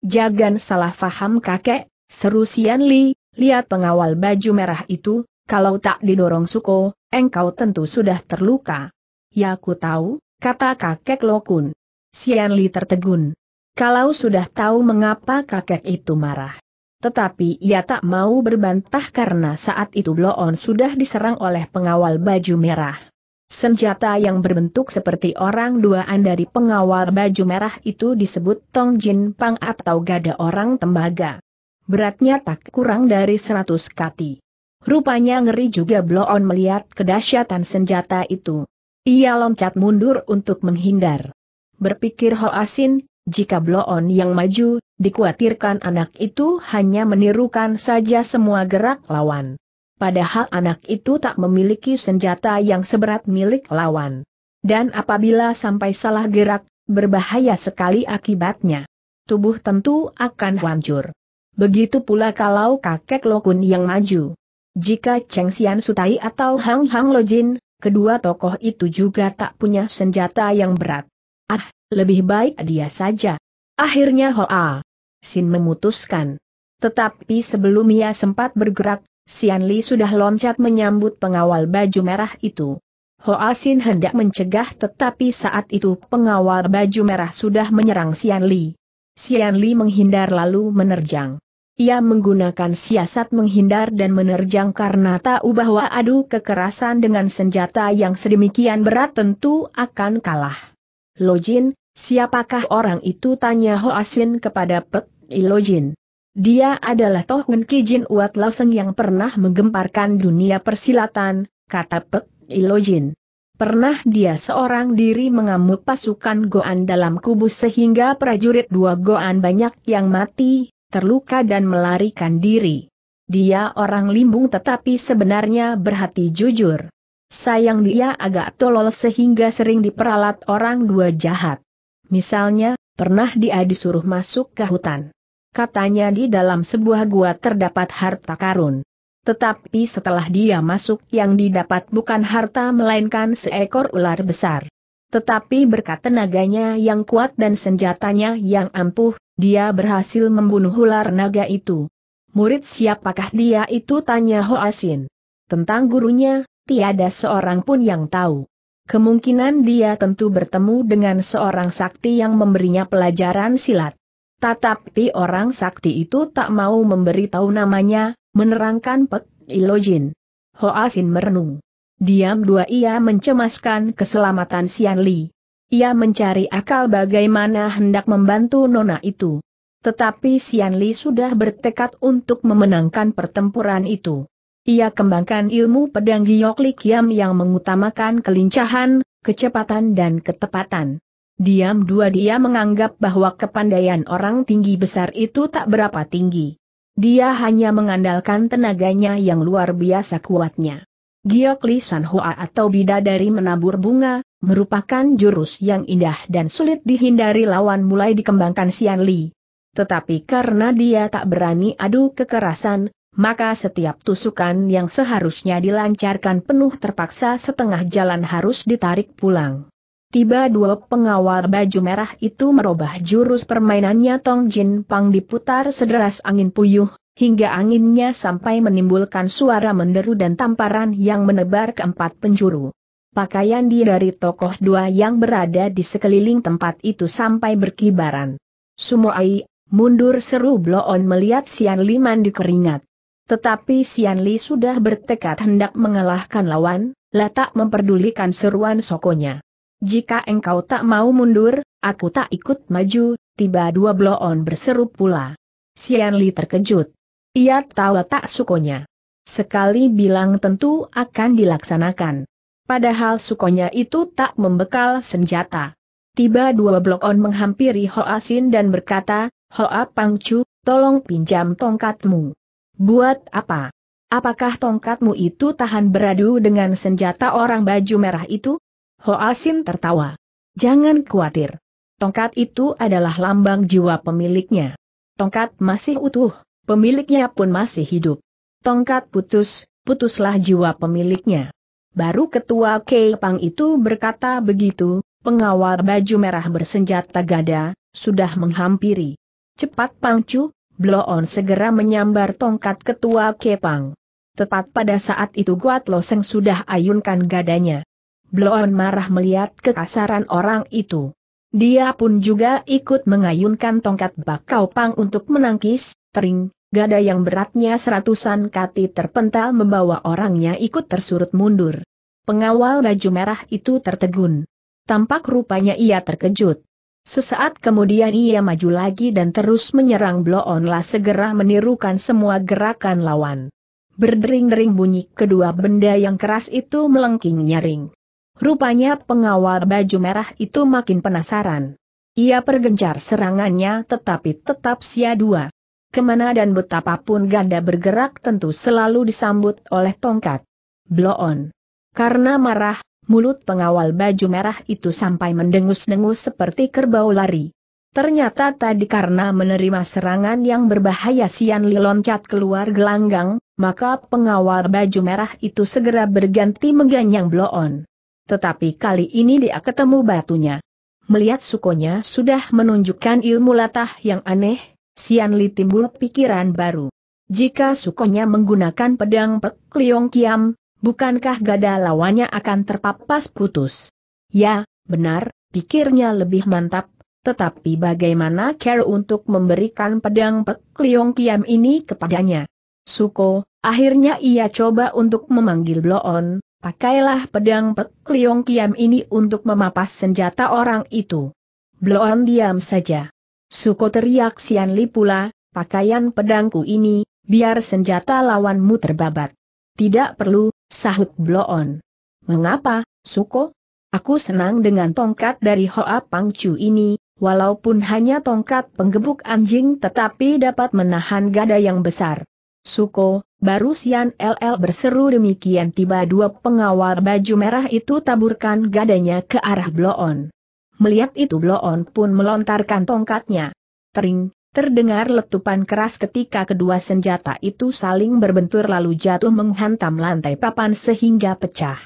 Jangan salah faham kakek, seru Sian Li, lihat pengawal baju merah itu, kalau tak didorong suko, engkau tentu sudah terluka. Ya aku tahu, kata kakek Lokun. Sian Li tertegun. Kalau sudah tahu mengapa kakek itu marah. Tetapi ia tak mau berbantah karena saat itu Bloon sudah diserang oleh pengawal baju merah. Senjata yang berbentuk seperti orang duaan dari pengawal baju merah itu disebut Tong Jin Pang atau gada orang tembaga. Beratnya tak kurang dari 100 kati. Rupanya ngeri juga Bloon melihat kedahsyatan senjata itu. Ia loncat mundur untuk menghindar. Berpikir Asin. Jika Bloon yang maju, dikhawatirkan anak itu hanya menirukan saja semua gerak lawan. Padahal anak itu tak memiliki senjata yang seberat milik lawan. Dan apabila sampai salah gerak, berbahaya sekali akibatnya. Tubuh tentu akan hancur. Begitu pula kalau kakek Lokun yang maju. Jika Cheng Xian Sutai atau Hang Hang Lo Jin, kedua tokoh itu juga tak punya senjata yang berat. Ah, lebih baik dia saja. Akhirnya Hoa Sin memutuskan. Tetapi sebelum ia sempat bergerak, Sian Li sudah loncat menyambut pengawal baju merah itu. Hoa Sin hendak mencegah tetapi saat itu pengawal baju merah sudah menyerang Sian Li. Sian Li menghindar lalu menerjang. Ia menggunakan siasat menghindar dan menerjang karena tahu bahwa adu kekerasan dengan senjata yang sedemikian berat tentu akan kalah. Lojin, siapakah orang itu tanya Ho Asin kepada Pek Ilojin. Dia adalah Toh Tohun Kijin Uat Laseng yang pernah menggemparkan dunia persilatan, kata Pek Ilojin. Pernah dia seorang diri mengamuk pasukan Goan dalam kubus sehingga prajurit dua Goan banyak yang mati, terluka dan melarikan diri. Dia orang limbung tetapi sebenarnya berhati jujur. Sayang dia agak tolol sehingga sering diperalat orang dua jahat. Misalnya, pernah dia disuruh masuk ke hutan. Katanya di dalam sebuah gua terdapat harta karun. Tetapi setelah dia masuk yang didapat bukan harta melainkan seekor ular besar. Tetapi berkat tenaganya yang kuat dan senjatanya yang ampuh, dia berhasil membunuh ular naga itu. Murid siapakah dia itu tanya Hoasin. Tentang gurunya, tiada seorang pun yang tahu. Kemungkinan dia tentu bertemu dengan seorang sakti yang memberinya pelajaran silat. Tetapi orang sakti itu tak mau memberi tahu namanya, menerangkan Pek Ilojin. Hoasin merenung. Diam dua ia mencemaskan keselamatan Sian Li. Ia mencari akal bagaimana hendak membantu nona itu. Tetapi Sian Li sudah bertekad untuk memenangkan pertempuran itu. Ia kembangkan ilmu pedang Giok Likiam yang mengutamakan kelincahan, kecepatan dan ketepatan. Diam dua dia menganggap bahwa kepandaian orang tinggi besar itu tak berapa tinggi. Dia hanya mengandalkan tenaganya yang luar biasa kuatnya. Giok Li San Hoa atau Bidadari Menabur Bunga, merupakan jurus yang indah dan sulit dihindari lawan mulai dikembangkan Sian Li. Tetapi karena dia tak berani adu kekerasan, maka setiap tusukan yang seharusnya dilancarkan penuh terpaksa setengah jalan harus ditarik pulang. Tiba dua pengawal baju merah itu merubah jurus permainannya Tong Jin Pang diputar sederas angin puyuh, hingga anginnya sampai menimbulkan suara menderu dan tamparan yang menebar ke empat penjuru. Pakaian dia dari tokoh dua yang berada di sekeliling tempat itu sampai berkibaran. ai mundur seru Bloon melihat Sian Liman dikeringat. Tetapi Sian Li sudah bertekad hendak mengalahkan lawan, letak memperdulikan seruan sokonya. Jika engkau tak mau mundur, aku tak ikut maju, tiba dua bloon berseru pula. Sian Li terkejut. Ia tahu tak sukonya. Sekali bilang tentu akan dilaksanakan. Padahal sukonya itu tak membekal senjata. Tiba dua bloon menghampiri Hoa Sin dan berkata, Hoa Pangcu, tolong pinjam tongkatmu. Buat apa? Apakah tongkatmu itu tahan beradu dengan senjata orang baju merah itu? Ho Asin tertawa. Jangan khawatir. Tongkat itu adalah lambang jiwa pemiliknya. Tongkat masih utuh, pemiliknya pun masih hidup. Tongkat putus, putuslah jiwa pemiliknya. Baru ketua Kepang itu berkata begitu, pengawal baju merah bersenjata gada, sudah menghampiri. Cepat Pangcu, Bloon segera menyambar tongkat ketua Kepang. Tepat pada saat itu Guat Loseng sudah ayunkan gadanya. Bloon marah melihat kekasaran orang itu. Dia pun juga ikut mengayunkan tongkat bakau pang untuk menangkis, tering, gada yang beratnya seratusan kati terpental membawa orangnya ikut tersurut mundur. Pengawal baju merah itu tertegun. Tampak rupanya ia terkejut. Sesaat kemudian ia maju lagi dan terus menyerang Bloonla segera menirukan semua gerakan lawan. Berdering-dering bunyi kedua benda yang keras itu melengking nyaring. Rupanya pengawal baju merah itu makin penasaran. Ia pergencar serangannya tetapi tetap sia dua. Kemana dan betapapun ganda bergerak tentu selalu disambut oleh tongkat. Bloon. Karena marah, mulut pengawal baju merah itu sampai mendengus-dengus seperti kerbau lari. Ternyata tadi karena menerima serangan yang berbahaya Sian Li loncat keluar gelanggang, maka pengawal baju merah itu segera berganti mengganyang bloon. Tetapi kali ini dia ketemu batunya. Melihat sukonya sudah menunjukkan ilmu latah yang aneh, Sian Li timbul pikiran baru. Jika sukonya menggunakan pedang Pek Liong Kiam, bukankah gada lawannya akan terpapas putus? Ya, benar, pikirnya lebih mantap, tetapi bagaimana care untuk memberikan pedang Pek Liong Kiam ini kepadanya? Suko, akhirnya ia coba untuk memanggil Bloon, pakailah pedang Pek Liong Kiam ini untuk memapas senjata orang itu. Bloon diam saja. Suko teriak Sian Li pula, pakaian pedangku ini, biar senjata lawanmu terbabat. Tidak perlu, sahut Bloon. Mengapa, Suko? Aku senang dengan tongkat dari Hoa Pangcu ini, walaupun hanya tongkat penggebuk anjing tetapi dapat menahan gada yang besar. Suko, baru Sian LL berseru demikian tiba dua pengawal baju merah itu taburkan gadanya ke arah Bloon. Melihat itu Bloon pun melontarkan tongkatnya. Tering, Terdengar letupan keras ketika kedua senjata itu saling berbentur lalu jatuh menghantam lantai papan sehingga pecah.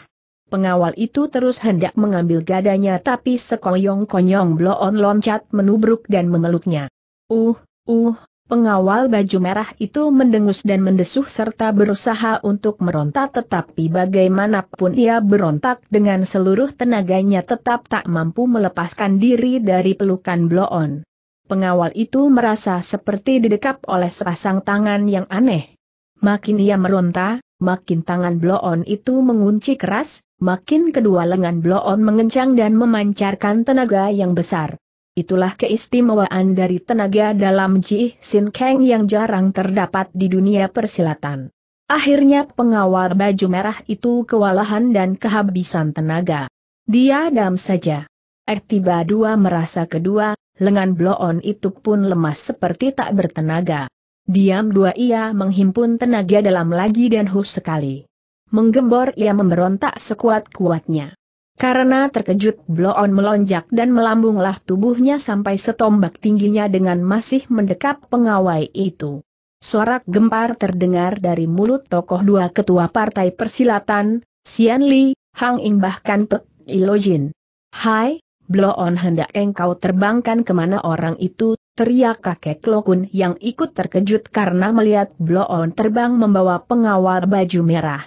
Pengawal itu terus hendak mengambil gadanya tapi sekoyong-konyong bloon loncat menubruk dan memeluknya. Uh, uh, Pengawal baju merah itu mendengus dan mendesuh serta berusaha untuk meronta tetapi bagaimanapun ia berontak dengan seluruh tenaganya tetap tak mampu melepaskan diri dari pelukan Bloon pengawal itu merasa seperti didekap oleh sepasang tangan yang aneh. Makin ia meronta, makin tangan bloon itu mengunci keras, makin kedua lengan bloon mengencang dan memancarkan tenaga yang besar. Itulah keistimewaan dari tenaga dalam Ji Sin Kang yang jarang terdapat di dunia persilatan. Akhirnya pengawal baju merah itu kewalahan dan kehabisan tenaga. Dia dam saja. Ektiba dua merasa kedua, lengan bloon itu pun lemas seperti tak bertenaga. Diam dua ia menghimpun tenaga dalam lagi dan hus sekali. Menggembor ia memberontak sekuat-kuatnya. Karena terkejut Bloon melonjak dan melambunglah tubuhnya sampai setombak tingginya dengan masih mendekap pengawai itu. Sorak gempar terdengar dari mulut tokoh dua ketua partai persilatan, Sian Li, Hang Ing bahkan Pek Ilojin. Hai, Bloon hendak engkau terbangkan kemana orang itu, teriak kakek Lokun yang ikut terkejut karena melihat Bloon terbang membawa pengawal baju merah.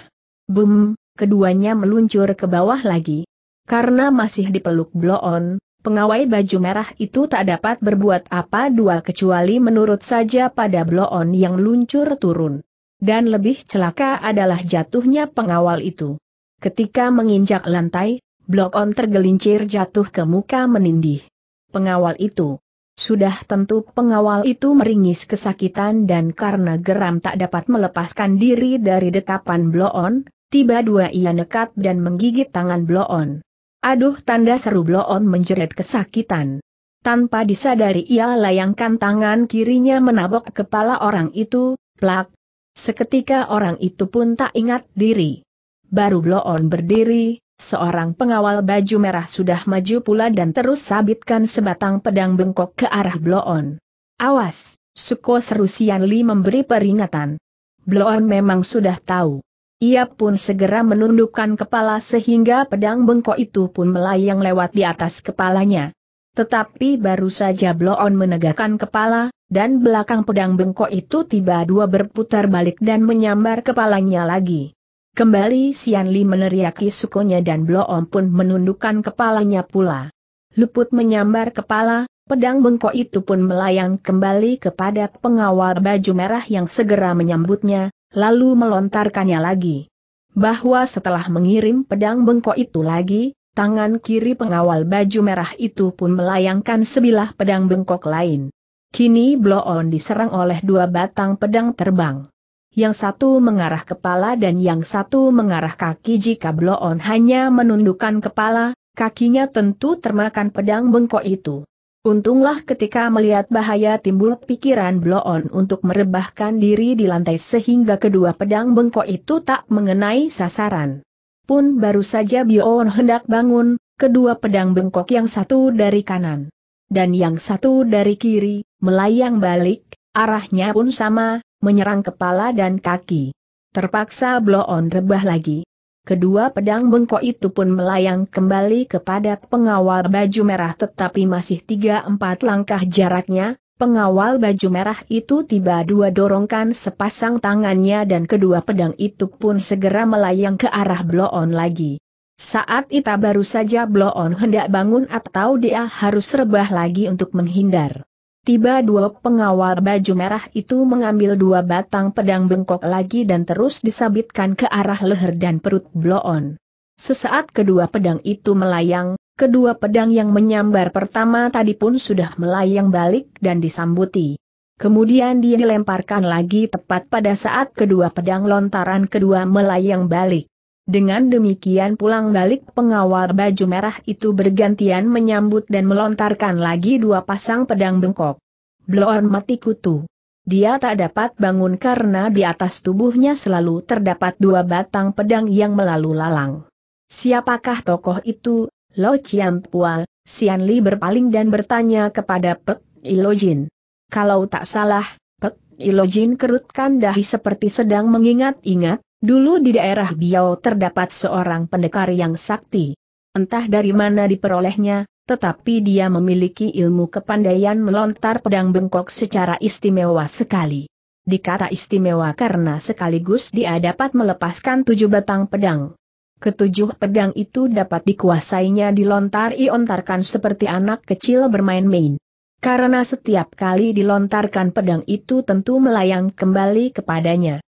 Bum, keduanya meluncur ke bawah lagi. Karena masih dipeluk Bloon, pengawai baju merah itu tak dapat berbuat apa dua kecuali menurut saja pada Bloon yang luncur turun. Dan lebih celaka adalah jatuhnya pengawal itu. Ketika menginjak lantai, Blok on tergelincir jatuh ke muka menindih. Pengawal itu. Sudah tentu pengawal itu meringis kesakitan dan karena geram tak dapat melepaskan diri dari dekapan bloon, tiba dua ia nekat dan menggigit tangan bloon. Aduh tanda seru bloon menjerit kesakitan. Tanpa disadari ia layangkan tangan kirinya menabok kepala orang itu, plak. Seketika orang itu pun tak ingat diri. Baru bloon berdiri, Seorang pengawal baju merah sudah maju pula dan terus sabitkan sebatang pedang bengkok ke arah Bloon. Awas, Suko seru Sian Li memberi peringatan. Bloon memang sudah tahu. Ia pun segera menundukkan kepala sehingga pedang bengkok itu pun melayang lewat di atas kepalanya. Tetapi baru saja Bloon menegakkan kepala, dan belakang pedang bengkok itu tiba dua berputar balik dan menyambar kepalanya lagi. Kembali Sian Li meneriaki sukunya dan Bloom pun menundukkan kepalanya pula. Luput menyambar kepala, pedang bengkok itu pun melayang kembali kepada pengawal baju merah yang segera menyambutnya, lalu melontarkannya lagi. Bahwa setelah mengirim pedang bengkok itu lagi, tangan kiri pengawal baju merah itu pun melayangkan sebilah pedang bengkok lain. Kini Bloon diserang oleh dua batang pedang terbang yang satu mengarah kepala dan yang satu mengarah kaki jika Bloon hanya menundukkan kepala, kakinya tentu termakan pedang bengkok itu. Untunglah ketika melihat bahaya timbul pikiran Bloon untuk merebahkan diri di lantai sehingga kedua pedang bengkok itu tak mengenai sasaran. Pun baru saja Bloon hendak bangun, kedua pedang bengkok yang satu dari kanan dan yang satu dari kiri, melayang balik, arahnya pun sama, menyerang kepala dan kaki. Terpaksa blow on rebah lagi. Kedua pedang bengkok itu pun melayang kembali kepada pengawal baju merah tetapi masih tiga empat langkah jaraknya, pengawal baju merah itu tiba dua dorongkan sepasang tangannya dan kedua pedang itu pun segera melayang ke arah bloon lagi. Saat itu baru saja bloon hendak bangun atau dia harus rebah lagi untuk menghindar. Tiba dua pengawal baju merah itu mengambil dua batang pedang bengkok lagi dan terus disabitkan ke arah leher dan perut Bloon. Sesaat kedua pedang itu melayang, kedua pedang yang menyambar pertama tadi pun sudah melayang balik dan disambuti. Kemudian dia dilemparkan lagi tepat pada saat kedua pedang lontaran kedua melayang balik. Dengan demikian pulang balik pengawal baju merah itu bergantian menyambut dan melontarkan lagi dua pasang pedang bengkok. Bloon mati kutu. Dia tak dapat bangun karena di atas tubuhnya selalu terdapat dua batang pedang yang melalu lalang. Siapakah tokoh itu? Lo Chiampua, Sian Li berpaling dan bertanya kepada Pek Ilojin. Kalau tak salah, Pek Ilojin kerutkan dahi seperti sedang mengingat-ingat, Dulu di daerah Biau terdapat seorang pendekar yang sakti. Entah dari mana diperolehnya, tetapi dia memiliki ilmu kepandaian melontar pedang bengkok secara istimewa sekali. Dikata istimewa karena sekaligus dia dapat melepaskan tujuh batang pedang. Ketujuh pedang itu dapat dikuasainya dilontar-iontarkan seperti anak kecil bermain-main. Karena setiap kali dilontarkan pedang itu tentu melayang kembali kepadanya.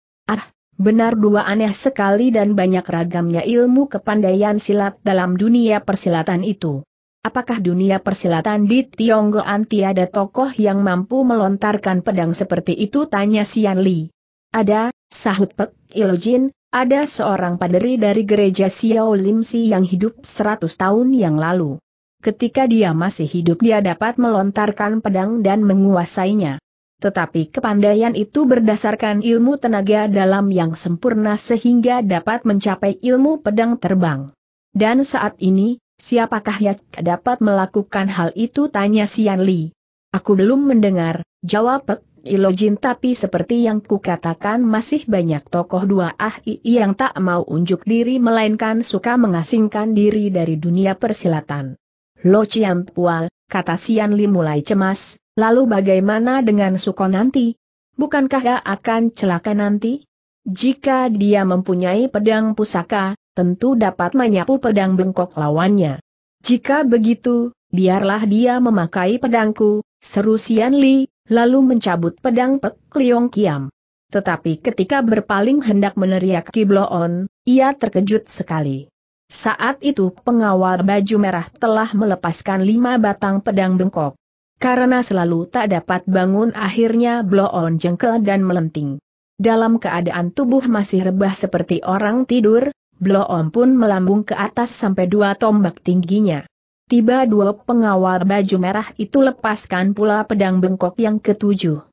Benar dua aneh sekali dan banyak ragamnya ilmu kepandaian silat dalam dunia persilatan itu. Apakah dunia persilatan di Tionggoan anti ada tokoh yang mampu melontarkan pedang seperti itu? Tanya Sian Li. Ada, sahut Pek Ilojin, ada seorang paderi dari gereja Xiao Lim Si yang hidup 100 tahun yang lalu. Ketika dia masih hidup dia dapat melontarkan pedang dan menguasainya. Tetapi kepandaian itu berdasarkan ilmu tenaga dalam yang sempurna sehingga dapat mencapai ilmu pedang terbang. Dan saat ini, siapakah yang dapat melakukan hal itu tanya Sian Li. Aku belum mendengar, jawab Pek Ilojin tapi seperti yang kukatakan masih banyak tokoh dua ahli yang tak mau unjuk diri melainkan suka mengasingkan diri dari dunia persilatan. Lo Ciampual, kata Sian Li mulai cemas, Lalu bagaimana dengan Suko nanti? Bukankah dia akan celaka nanti? Jika dia mempunyai pedang pusaka, tentu dapat menyapu pedang bengkok lawannya. Jika begitu, biarlah dia memakai pedangku, seru Sian Li, lalu mencabut pedang Pek Liong Kiam. Tetapi ketika berpaling hendak meneriak Kibloon, ia terkejut sekali. Saat itu pengawal baju merah telah melepaskan lima batang pedang bengkok. Karena selalu tak dapat bangun akhirnya blow on jengkel dan melenting. Dalam keadaan tubuh masih rebah seperti orang tidur, blow on pun melambung ke atas sampai dua tombak tingginya. Tiba dua pengawal baju merah itu lepaskan pula pedang bengkok yang ketujuh.